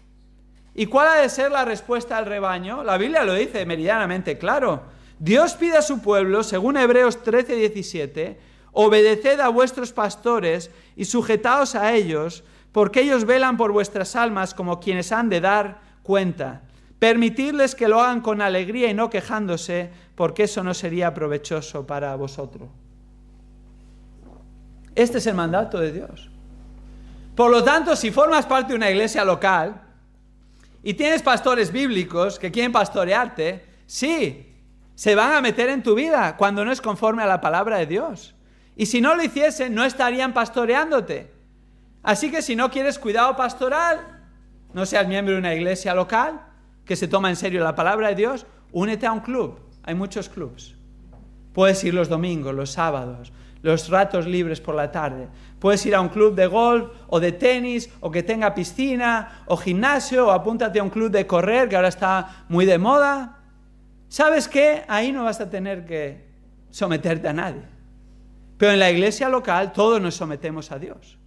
¿Y cuál ha de ser la respuesta al rebaño? La Biblia lo dice meridianamente claro. Dios pide a su pueblo, según Hebreos 13, 17, obedeced a vuestros pastores y sujetaos a ellos, porque ellos velan por vuestras almas como quienes han de dar cuenta. Permitirles que lo hagan con alegría y no quejándose, porque eso no sería provechoso para vosotros. Este es el mandato de Dios. Por lo tanto, si formas parte de una iglesia local y tienes pastores bíblicos que quieren pastorearte, sí, se van a meter en tu vida cuando no es conforme a la palabra de Dios. Y si no lo hiciesen, no estarían pastoreándote. Así que si no quieres cuidado pastoral, no seas miembro de una iglesia local que se toma en serio la palabra de Dios, únete a un club. Hay muchos clubs. Puedes ir los domingos, los sábados, los ratos libres por la tarde. Puedes ir a un club de golf o de tenis o que tenga piscina o gimnasio o apúntate a un club de correr que ahora está muy de moda. ¿Sabes qué? Ahí no vas a tener que someterte a nadie. Pero en la iglesia local todos nos sometemos a Dios.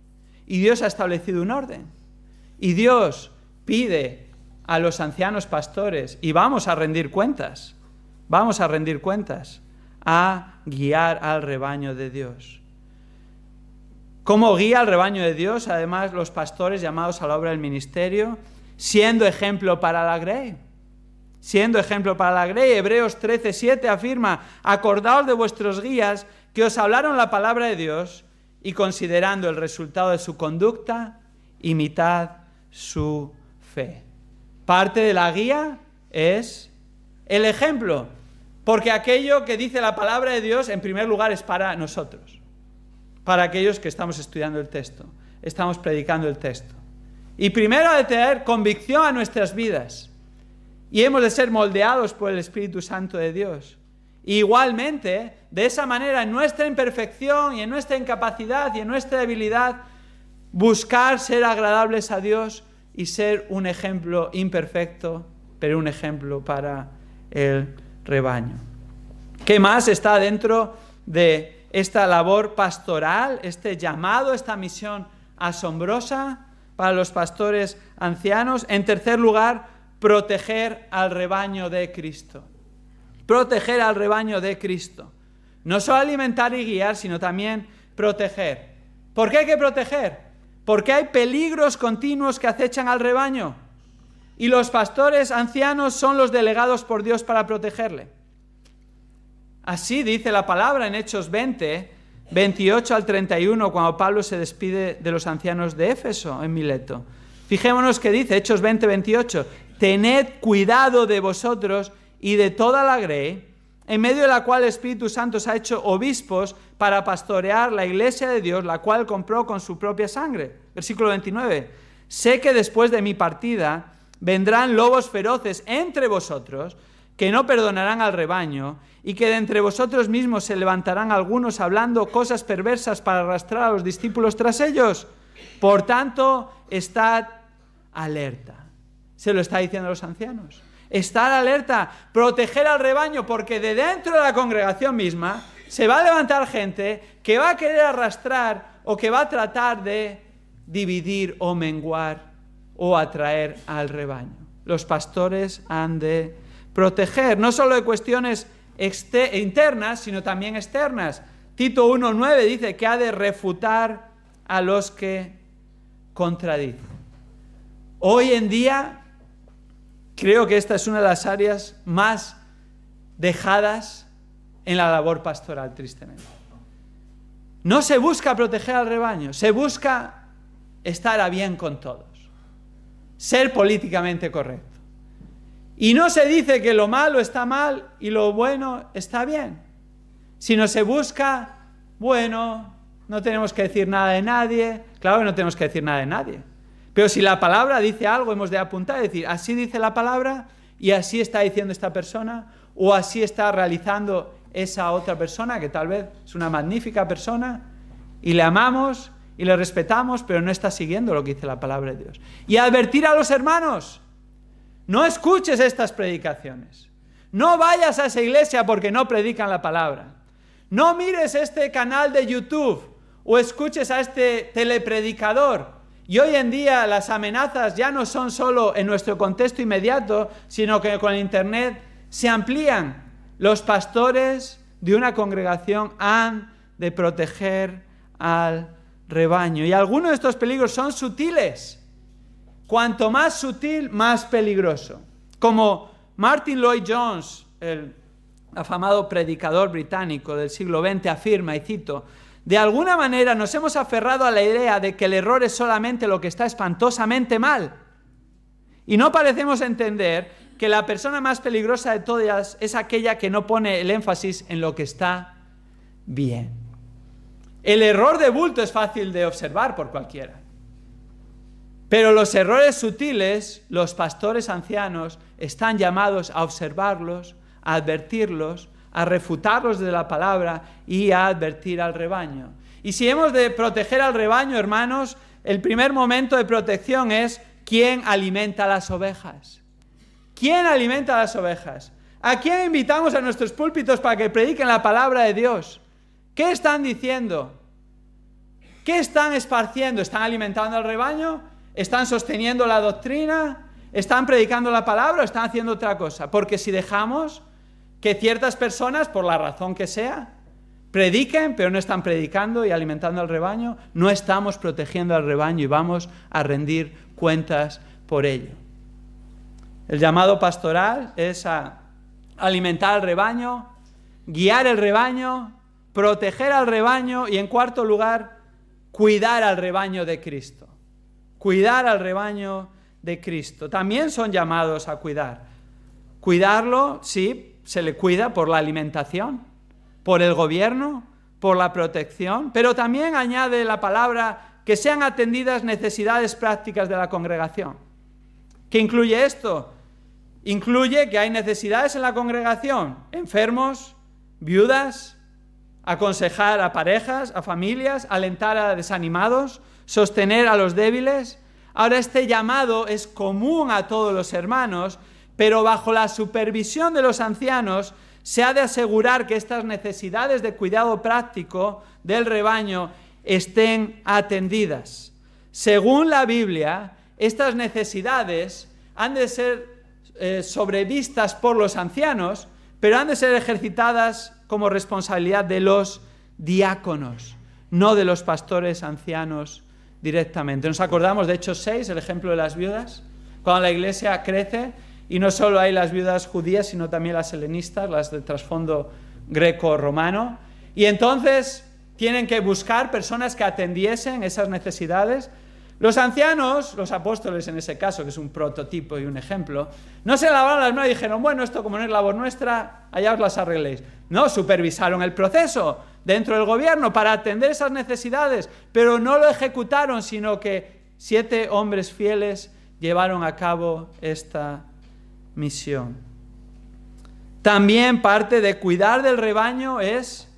Y Dios ha establecido un orden. Y Dios pide a los ancianos pastores, y vamos a rendir cuentas, vamos a rendir cuentas, a guiar al rebaño de Dios. ¿Cómo guía al rebaño de Dios? Además, los pastores llamados a la obra del ministerio, siendo ejemplo para la grey Siendo ejemplo para la grey, Hebreos 13:7 afirma, acordaos de vuestros guías que os hablaron la palabra de Dios y considerando el resultado de su conducta, imitad su fe. Parte de la guía es el ejemplo, porque aquello que dice la palabra de Dios en primer lugar es para nosotros, para aquellos que estamos estudiando el texto, estamos predicando el texto. Y primero ha de tener convicción a nuestras vidas y hemos de ser moldeados por el Espíritu Santo de Dios. Igualmente, de esa manera, en nuestra imperfección y en nuestra incapacidad y en nuestra debilidad, buscar ser agradables a Dios y ser un ejemplo imperfecto, pero un ejemplo para el rebaño. ¿Qué más está dentro de esta labor pastoral, este llamado, esta misión asombrosa para los pastores ancianos? En tercer lugar, proteger al rebaño de Cristo. Proteger al rebaño de Cristo. No solo alimentar y guiar, sino también proteger. ¿Por qué hay que proteger? Porque hay peligros continuos que acechan al rebaño. Y los pastores ancianos son los delegados por Dios para protegerle. Así dice la palabra en Hechos 20, 28 al 31, cuando Pablo se despide de los ancianos de Éfeso en Mileto. Fijémonos que dice Hechos 20, 28 tened cuidado de vosotros y de toda la grey, en medio de la cual el Espíritu Santo os ha hecho obispos para pastorear la iglesia de Dios, la cual compró con su propia sangre. Versículo 29. Sé que después de mi partida vendrán lobos feroces entre vosotros, que no perdonarán al rebaño, y que de entre vosotros mismos se levantarán algunos hablando cosas perversas para arrastrar a los discípulos tras ellos. Por tanto, estad alerta se lo está diciendo a los ancianos. Estar alerta, proteger al rebaño, porque de dentro de la congregación misma se va a levantar gente que va a querer arrastrar o que va a tratar de dividir o menguar o atraer al rebaño. Los pastores han de proteger, no solo de cuestiones internas, sino también externas. Tito 1.9 dice que ha de refutar a los que contradicen. Hoy en día Creo que esta es una de las áreas más dejadas en la labor pastoral, tristemente. No se busca proteger al rebaño, se busca estar a bien con todos, ser políticamente correcto. Y no se dice que lo malo está mal y lo bueno está bien, sino se busca, bueno, no tenemos que decir nada de nadie, claro que no tenemos que decir nada de nadie, pero si la palabra dice algo, hemos de apuntar, es decir, así dice la palabra y así está diciendo esta persona o así está realizando esa otra persona que tal vez es una magnífica persona y le amamos y le respetamos, pero no está siguiendo lo que dice la palabra de Dios. Y advertir a los hermanos, no escuches estas predicaciones. No vayas a esa iglesia porque no predican la palabra. No mires este canal de YouTube o escuches a este telepredicador y hoy en día las amenazas ya no son solo en nuestro contexto inmediato, sino que con el Internet se amplían. Los pastores de una congregación han de proteger al rebaño. Y algunos de estos peligros son sutiles. Cuanto más sutil, más peligroso. Como Martin Lloyd Jones, el afamado predicador británico del siglo XX, afirma, y cito, de alguna manera nos hemos aferrado a la idea de que el error es solamente lo que está espantosamente mal. Y no parecemos entender que la persona más peligrosa de todas es aquella que no pone el énfasis en lo que está bien. El error de bulto es fácil de observar por cualquiera. Pero los errores sutiles, los pastores ancianos están llamados a observarlos, a advertirlos a refutarlos de la palabra y a advertir al rebaño. Y si hemos de proteger al rebaño, hermanos, el primer momento de protección es quién alimenta las ovejas. ¿Quién alimenta las ovejas? ¿A quién invitamos a nuestros púlpitos para que prediquen la palabra de Dios? ¿Qué están diciendo? ¿Qué están esparciendo? ¿Están alimentando al rebaño? ¿Están sosteniendo la doctrina? ¿Están predicando la palabra o están haciendo otra cosa? Porque si dejamos, que ciertas personas, por la razón que sea, prediquen, pero no están predicando y alimentando al rebaño, no estamos protegiendo al rebaño y vamos a rendir cuentas por ello. El llamado pastoral es a alimentar al rebaño, guiar el rebaño, proteger al rebaño y en cuarto lugar, cuidar al rebaño de Cristo. Cuidar al rebaño de Cristo. También son llamados a cuidar. Cuidarlo, sí, se le cuida por la alimentación, por el gobierno, por la protección, pero también añade la palabra que sean atendidas necesidades prácticas de la congregación. ¿Qué incluye esto? Incluye que hay necesidades en la congregación, enfermos, viudas, aconsejar a parejas, a familias, alentar a desanimados, sostener a los débiles. Ahora este llamado es común a todos los hermanos, pero bajo la supervisión de los ancianos se ha de asegurar que estas necesidades de cuidado práctico del rebaño estén atendidas. Según la Biblia, estas necesidades han de ser eh, sobrevistas por los ancianos, pero han de ser ejercitadas como responsabilidad de los diáconos, no de los pastores ancianos directamente. Nos acordamos de Hechos 6, el ejemplo de las viudas, cuando la iglesia crece y no solo hay las viudas judías, sino también las helenistas, las de trasfondo greco-romano. Y entonces tienen que buscar personas que atendiesen esas necesidades. Los ancianos, los apóstoles en ese caso, que es un prototipo y un ejemplo, no se lavaron las manos y dijeron, bueno, esto como no es labor nuestra, allá os las arregléis. No, supervisaron el proceso dentro del gobierno para atender esas necesidades, pero no lo ejecutaron, sino que siete hombres fieles llevaron a cabo esta misión. También parte de cuidar del rebaño es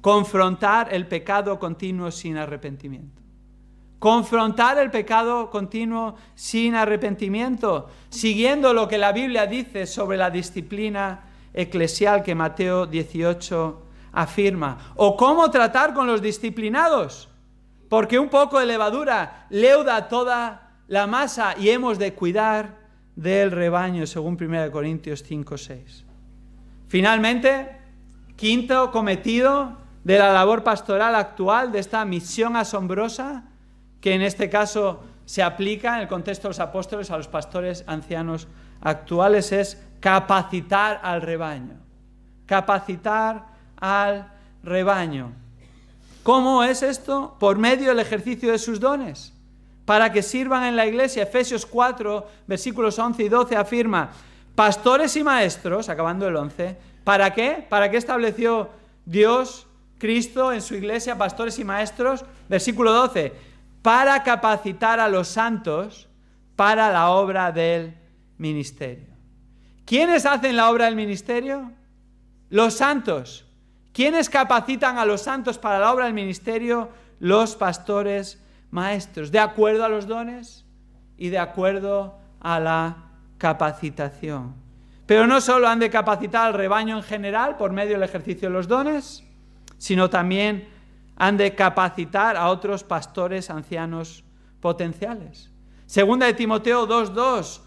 confrontar el pecado continuo sin arrepentimiento. Confrontar el pecado continuo sin arrepentimiento, siguiendo lo que la Biblia dice sobre la disciplina eclesial que Mateo 18 afirma. O cómo tratar con los disciplinados, porque un poco de levadura leuda toda la masa y hemos de cuidar del rebaño, según 1 Corintios 5, 6. Finalmente, quinto cometido de la labor pastoral actual, de esta misión asombrosa, que en este caso se aplica en el contexto de los apóstoles a los pastores ancianos actuales, es capacitar al rebaño. Capacitar al rebaño. ¿Cómo es esto? Por medio del ejercicio de sus dones para que sirvan en la iglesia. Efesios 4, versículos 11 y 12 afirma, pastores y maestros, acabando el 11, ¿para qué? ¿Para qué estableció Dios, Cristo en su iglesia, pastores y maestros? Versículo 12, para capacitar a los santos para la obra del ministerio. ¿Quiénes hacen la obra del ministerio? Los santos. ¿Quiénes capacitan a los santos para la obra del ministerio? Los pastores maestros, de acuerdo a los dones y de acuerdo a la capacitación. Pero no solo han de capacitar al rebaño en general por medio del ejercicio de los dones, sino también han de capacitar a otros pastores ancianos potenciales. Segunda de Timoteo 2.2,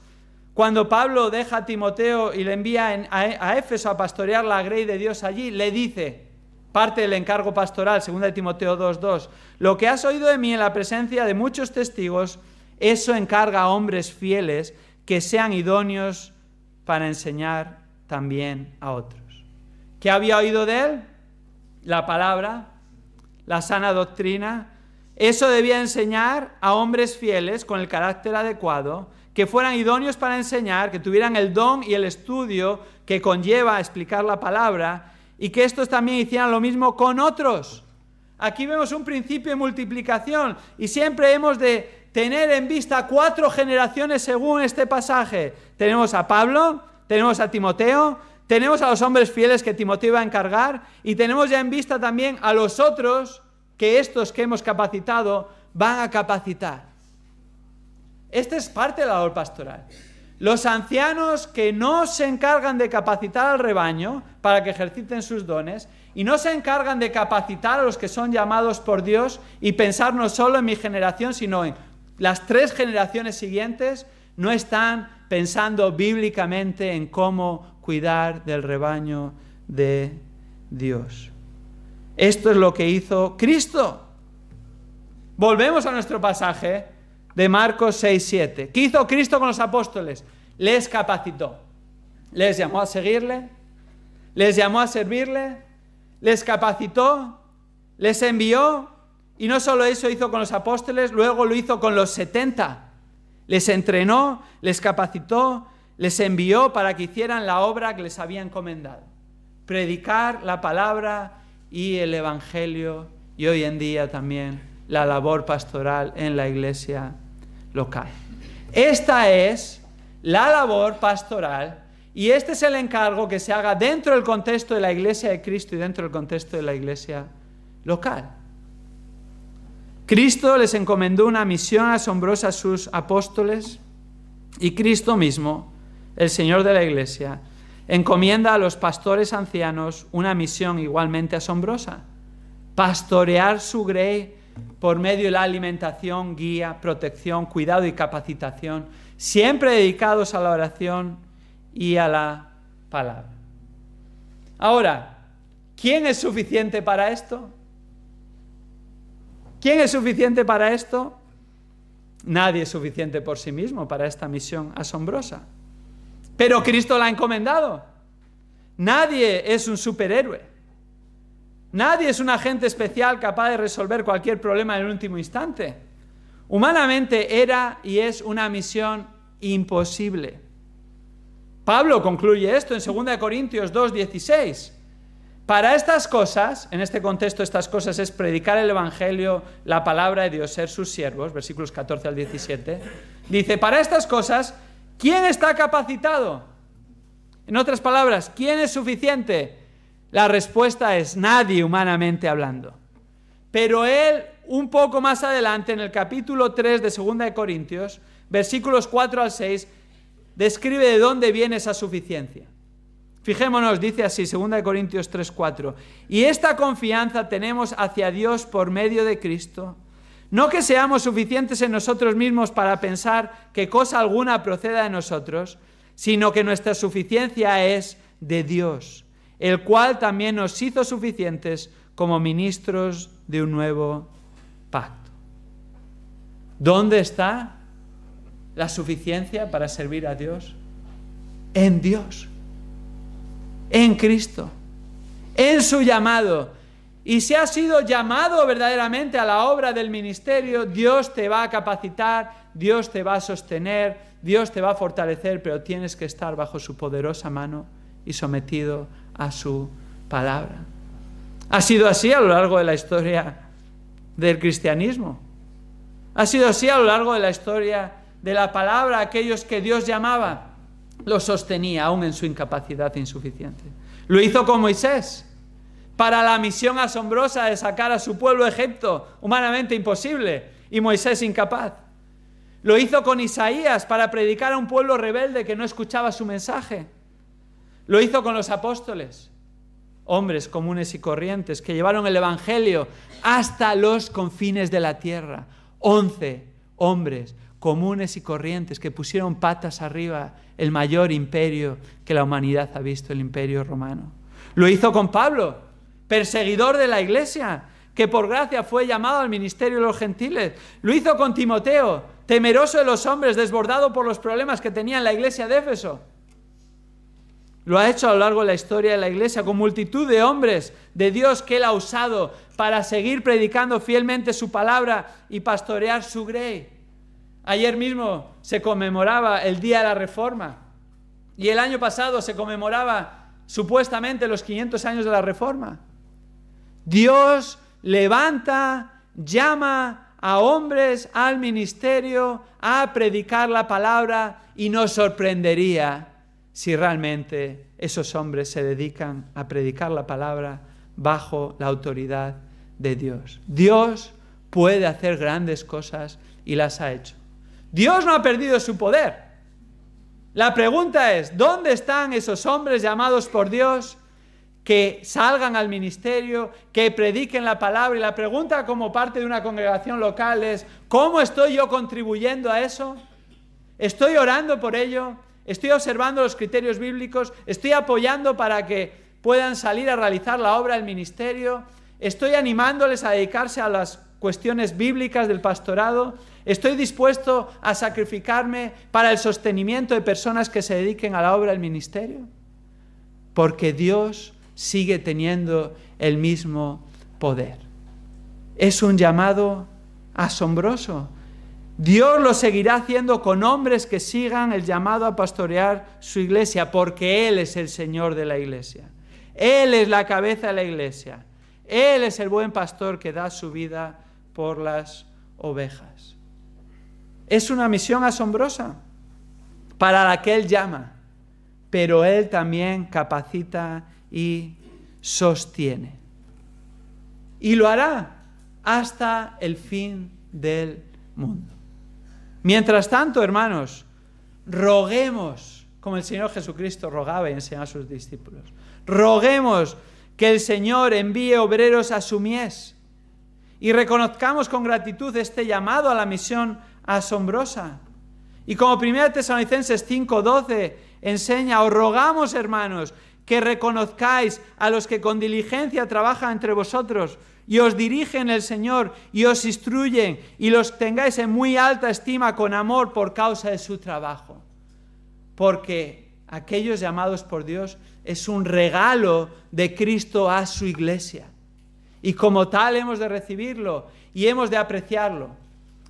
cuando Pablo deja a Timoteo y le envía a Éfeso a pastorear la grey de Dios allí, le dice, parte del encargo pastoral, 2 de Timoteo 2.2, lo que has oído de mí en la presencia de muchos testigos, eso encarga a hombres fieles que sean idóneos para enseñar también a otros. ¿Qué había oído de él? La palabra, la sana doctrina. Eso debía enseñar a hombres fieles con el carácter adecuado, que fueran idóneos para enseñar, que tuvieran el don y el estudio que conlleva explicar la palabra y que estos también hicieran lo mismo con otros. Aquí vemos un principio de multiplicación y siempre hemos de tener en vista cuatro generaciones según este pasaje. Tenemos a Pablo, tenemos a Timoteo, tenemos a los hombres fieles que Timoteo va a encargar y tenemos ya en vista también a los otros que estos que hemos capacitado van a capacitar. Esta es parte de la labor pastoral. Los ancianos que no se encargan de capacitar al rebaño para que ejerciten sus dones y no se encargan de capacitar a los que son llamados por Dios y pensar no solo en mi generación, sino en las tres generaciones siguientes, no están pensando bíblicamente en cómo cuidar del rebaño de Dios. Esto es lo que hizo Cristo. Volvemos a nuestro pasaje de Marcos 6, 7. ¿Qué hizo Cristo con los apóstoles? Les capacitó. Les llamó a seguirle, les llamó a servirle, les capacitó, les envió y no solo eso hizo con los apóstoles, luego lo hizo con los 70. Les entrenó, les capacitó, les envió para que hicieran la obra que les había encomendado. Predicar la palabra y el Evangelio y hoy en día también la labor pastoral en la iglesia local. Esta es la labor pastoral y este es el encargo que se haga dentro del contexto de la iglesia de Cristo y dentro del contexto de la iglesia local. Cristo les encomendó una misión asombrosa a sus apóstoles y Cristo mismo, el Señor de la iglesia, encomienda a los pastores ancianos una misión igualmente asombrosa, pastorear su grey por medio de la alimentación, guía, protección, cuidado y capacitación, siempre dedicados a la oración y a la palabra. Ahora, ¿quién es suficiente para esto? ¿Quién es suficiente para esto? Nadie es suficiente por sí mismo para esta misión asombrosa. Pero Cristo la ha encomendado. Nadie es un superhéroe. Nadie es un agente especial capaz de resolver cualquier problema en el último instante. Humanamente era y es una misión imposible. Pablo concluye esto en 2 Corintios 2:16. Para estas cosas, en este contexto estas cosas es predicar el Evangelio, la palabra de Dios, ser sus siervos, versículos 14 al 17, dice, para estas cosas, ¿quién está capacitado? En otras palabras, ¿quién es suficiente? La respuesta es nadie humanamente hablando. Pero él, un poco más adelante, en el capítulo 3 de 2 de Corintios, versículos 4 al 6, describe de dónde viene esa suficiencia. Fijémonos, dice así, 2 Corintios 3, 4. Y esta confianza tenemos hacia Dios por medio de Cristo. No que seamos suficientes en nosotros mismos para pensar que cosa alguna proceda de nosotros, sino que nuestra suficiencia es de Dios el cual también nos hizo suficientes como ministros de un nuevo pacto. ¿Dónde está la suficiencia para servir a Dios? En Dios, en Cristo, en su llamado. Y si has sido llamado verdaderamente a la obra del ministerio, Dios te va a capacitar, Dios te va a sostener, Dios te va a fortalecer, pero tienes que estar bajo su poderosa mano y sometido a a su palabra. Ha sido así a lo largo de la historia del cristianismo. Ha sido así a lo largo de la historia de la palabra, aquellos que Dios llamaba, los sostenía aún en su incapacidad insuficiente. Lo hizo con Moisés, para la misión asombrosa de sacar a su pueblo de Egipto, humanamente imposible, y Moisés incapaz. Lo hizo con Isaías para predicar a un pueblo rebelde que no escuchaba su mensaje. Lo hizo con los apóstoles, hombres comunes y corrientes, que llevaron el Evangelio hasta los confines de la tierra. Once hombres comunes y corrientes que pusieron patas arriba el mayor imperio que la humanidad ha visto, el imperio romano. Lo hizo con Pablo, perseguidor de la iglesia, que por gracia fue llamado al ministerio de los gentiles. Lo hizo con Timoteo, temeroso de los hombres, desbordado por los problemas que tenía en la iglesia de Éfeso. Lo ha hecho a lo largo de la historia de la Iglesia con multitud de hombres de Dios que Él ha usado para seguir predicando fielmente su palabra y pastorear su grey. Ayer mismo se conmemoraba el Día de la Reforma y el año pasado se conmemoraba supuestamente los 500 años de la Reforma. Dios levanta, llama a hombres al ministerio a predicar la palabra y nos sorprendería si realmente esos hombres se dedican a predicar la palabra bajo la autoridad de Dios. Dios puede hacer grandes cosas y las ha hecho. Dios no ha perdido su poder. La pregunta es, ¿dónde están esos hombres llamados por Dios que salgan al ministerio, que prediquen la palabra? Y la pregunta como parte de una congregación local es, ¿cómo estoy yo contribuyendo a eso? ¿Estoy orando por ello? estoy observando los criterios bíblicos, estoy apoyando para que puedan salir a realizar la obra del ministerio, estoy animándoles a dedicarse a las cuestiones bíblicas del pastorado, estoy dispuesto a sacrificarme para el sostenimiento de personas que se dediquen a la obra del ministerio, porque Dios sigue teniendo el mismo poder. Es un llamado asombroso Dios lo seguirá haciendo con hombres que sigan el llamado a pastorear su iglesia, porque Él es el Señor de la iglesia. Él es la cabeza de la iglesia. Él es el buen pastor que da su vida por las ovejas. Es una misión asombrosa para la que Él llama, pero Él también capacita y sostiene. Y lo hará hasta el fin del mundo. Mientras tanto, hermanos, roguemos, como el Señor Jesucristo rogaba y enseñaba a sus discípulos, roguemos que el Señor envíe obreros a su mies y reconozcamos con gratitud este llamado a la misión asombrosa. Y como 1 Tesalonicenses 5:12 enseña, os rogamos, hermanos, que reconozcáis a los que con diligencia trabajan entre vosotros y os dirigen el Señor y os instruyen y los tengáis en muy alta estima con amor por causa de su trabajo. Porque aquellos llamados por Dios es un regalo de Cristo a su iglesia. Y como tal hemos de recibirlo y hemos de apreciarlo.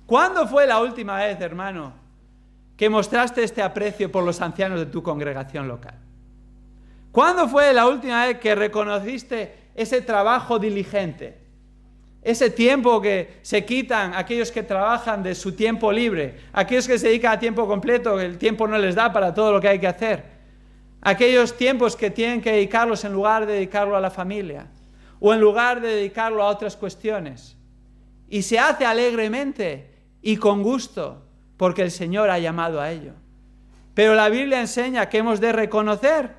¿Cuándo fue la última vez, hermano, que mostraste este aprecio por los ancianos de tu congregación local? ¿Cuándo fue la última vez que reconociste ese trabajo diligente? Ese tiempo que se quitan aquellos que trabajan de su tiempo libre, aquellos que se dedican a tiempo completo, el tiempo no les da para todo lo que hay que hacer, aquellos tiempos que tienen que dedicarlos en lugar de dedicarlo a la familia o en lugar de dedicarlo a otras cuestiones. Y se hace alegremente y con gusto porque el Señor ha llamado a ello. Pero la Biblia enseña que hemos de reconocer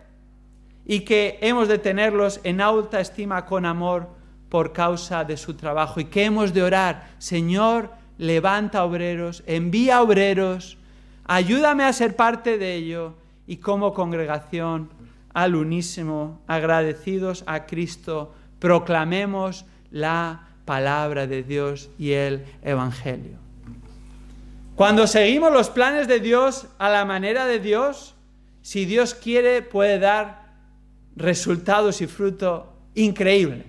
y que hemos de tenerlos en alta estima con amor por causa de su trabajo y que hemos de orar, Señor, levanta obreros, envía obreros, ayúdame a ser parte de ello y como congregación, al unísimo, agradecidos a Cristo, proclamemos la palabra de Dios y el Evangelio. Cuando seguimos los planes de Dios a la manera de Dios, si Dios quiere puede dar resultados y fruto increíbles.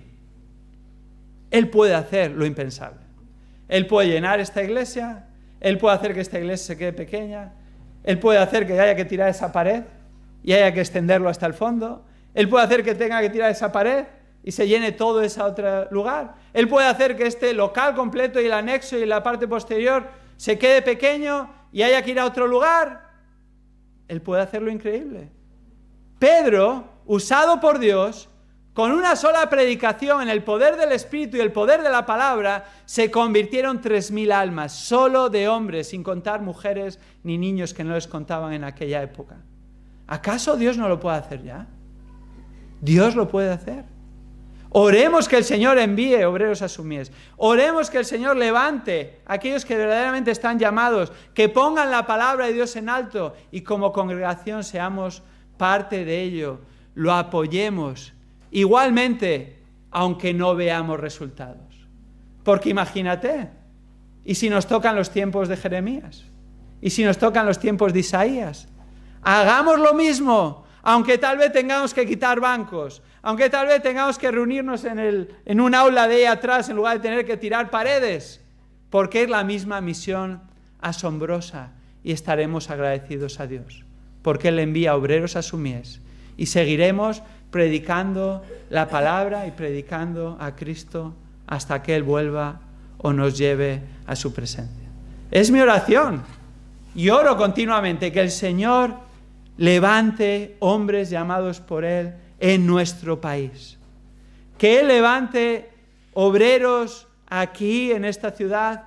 Él puede hacer lo impensable. Él puede llenar esta iglesia, Él puede hacer que esta iglesia se quede pequeña, Él puede hacer que haya que tirar esa pared y haya que extenderlo hasta el fondo, Él puede hacer que tenga que tirar esa pared y se llene todo ese otro lugar, Él puede hacer que este local completo y el anexo y la parte posterior se quede pequeño y haya que ir a otro lugar. Él puede hacer lo increíble. Pedro, usado por Dios, con una sola predicación, en el poder del Espíritu y el poder de la palabra, se convirtieron 3.000 almas, solo de hombres, sin contar mujeres ni niños que no les contaban en aquella época. ¿Acaso Dios no lo puede hacer ya? Dios lo puede hacer. Oremos que el Señor envíe obreros a su mies. Oremos que el Señor levante a aquellos que verdaderamente están llamados, que pongan la palabra de Dios en alto y como congregación seamos parte de ello. Lo apoyemos igualmente, aunque no veamos resultados. Porque imagínate, ¿y si nos tocan los tiempos de Jeremías? ¿Y si nos tocan los tiempos de Isaías? Hagamos lo mismo, aunque tal vez tengamos que quitar bancos, aunque tal vez tengamos que reunirnos en, el, en un aula de ahí atrás en lugar de tener que tirar paredes, porque es la misma misión asombrosa y estaremos agradecidos a Dios, porque Él envía obreros a su mies y seguiremos predicando la palabra y predicando a Cristo hasta que Él vuelva o nos lleve a su presencia. Es mi oración. Y oro continuamente que el Señor levante hombres llamados por Él en nuestro país. Que Él levante obreros aquí en esta ciudad,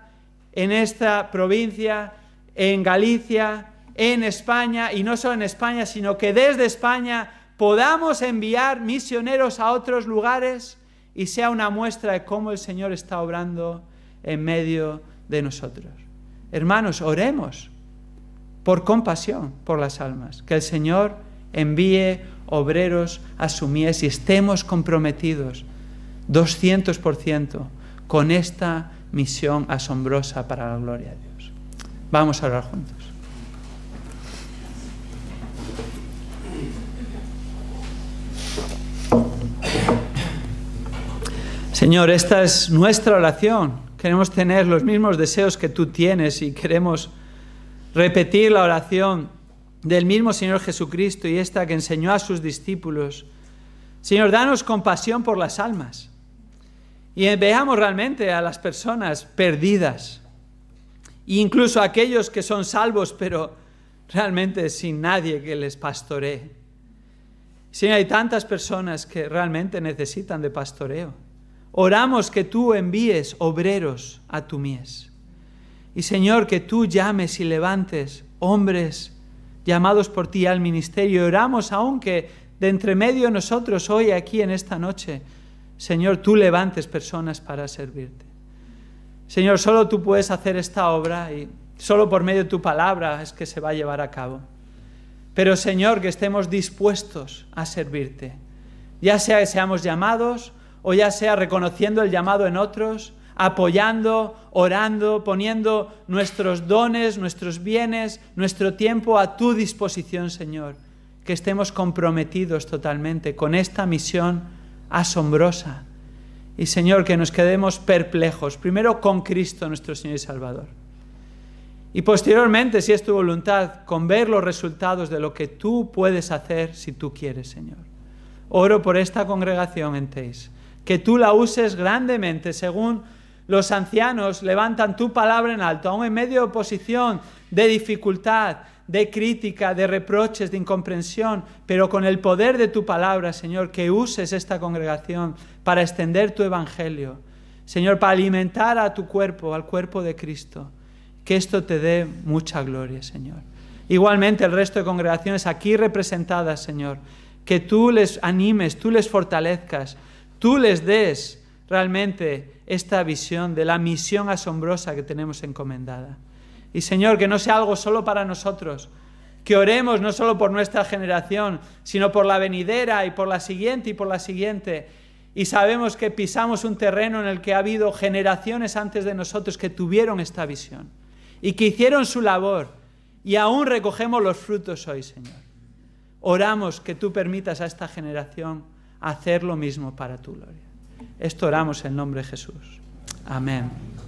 en esta provincia, en Galicia, en España, y no solo en España, sino que desde España podamos enviar misioneros a otros lugares y sea una muestra de cómo el Señor está obrando en medio de nosotros. Hermanos, oremos por compasión por las almas, que el Señor envíe obreros a su mies y estemos comprometidos 200% con esta misión asombrosa para la gloria de Dios. Vamos a orar juntos. Señor, esta es nuestra oración. Queremos tener los mismos deseos que tú tienes y queremos repetir la oración del mismo Señor Jesucristo y esta que enseñó a sus discípulos. Señor, danos compasión por las almas y veamos realmente a las personas perdidas, incluso a aquellos que son salvos, pero realmente sin nadie que les pastoree. Señor, hay tantas personas que realmente necesitan de pastoreo. Oramos que tú envíes obreros a tu mies. Y Señor, que tú llames y levantes hombres llamados por ti al ministerio. Oramos aunque de entre medio nosotros hoy aquí en esta noche, Señor, tú levantes personas para servirte. Señor, solo tú puedes hacer esta obra y solo por medio de tu palabra es que se va a llevar a cabo. Pero Señor, que estemos dispuestos a servirte, ya sea que seamos llamados, o ya sea reconociendo el llamado en otros, apoyando, orando, poniendo nuestros dones, nuestros bienes, nuestro tiempo a tu disposición, Señor. Que estemos comprometidos totalmente con esta misión asombrosa. Y Señor, que nos quedemos perplejos, primero con Cristo nuestro Señor y Salvador. Y posteriormente, si es tu voluntad, con ver los resultados de lo que tú puedes hacer si tú quieres, Señor. Oro por esta congregación en Teis que tú la uses grandemente según los ancianos levantan tu palabra en alto, aún en medio de oposición, de dificultad, de crítica, de reproches, de incomprensión, pero con el poder de tu palabra, Señor, que uses esta congregación para extender tu evangelio, Señor, para alimentar a tu cuerpo, al cuerpo de Cristo. Que esto te dé mucha gloria, Señor. Igualmente el resto de congregaciones aquí representadas, Señor, que tú les animes, tú les fortalezcas tú les des realmente esta visión de la misión asombrosa que tenemos encomendada. Y Señor, que no sea algo solo para nosotros, que oremos no solo por nuestra generación, sino por la venidera y por la siguiente y por la siguiente. Y sabemos que pisamos un terreno en el que ha habido generaciones antes de nosotros que tuvieron esta visión y que hicieron su labor y aún recogemos los frutos hoy, Señor. Oramos que tú permitas a esta generación hacer lo mismo para tu gloria. Esto oramos en nombre de Jesús. Amén.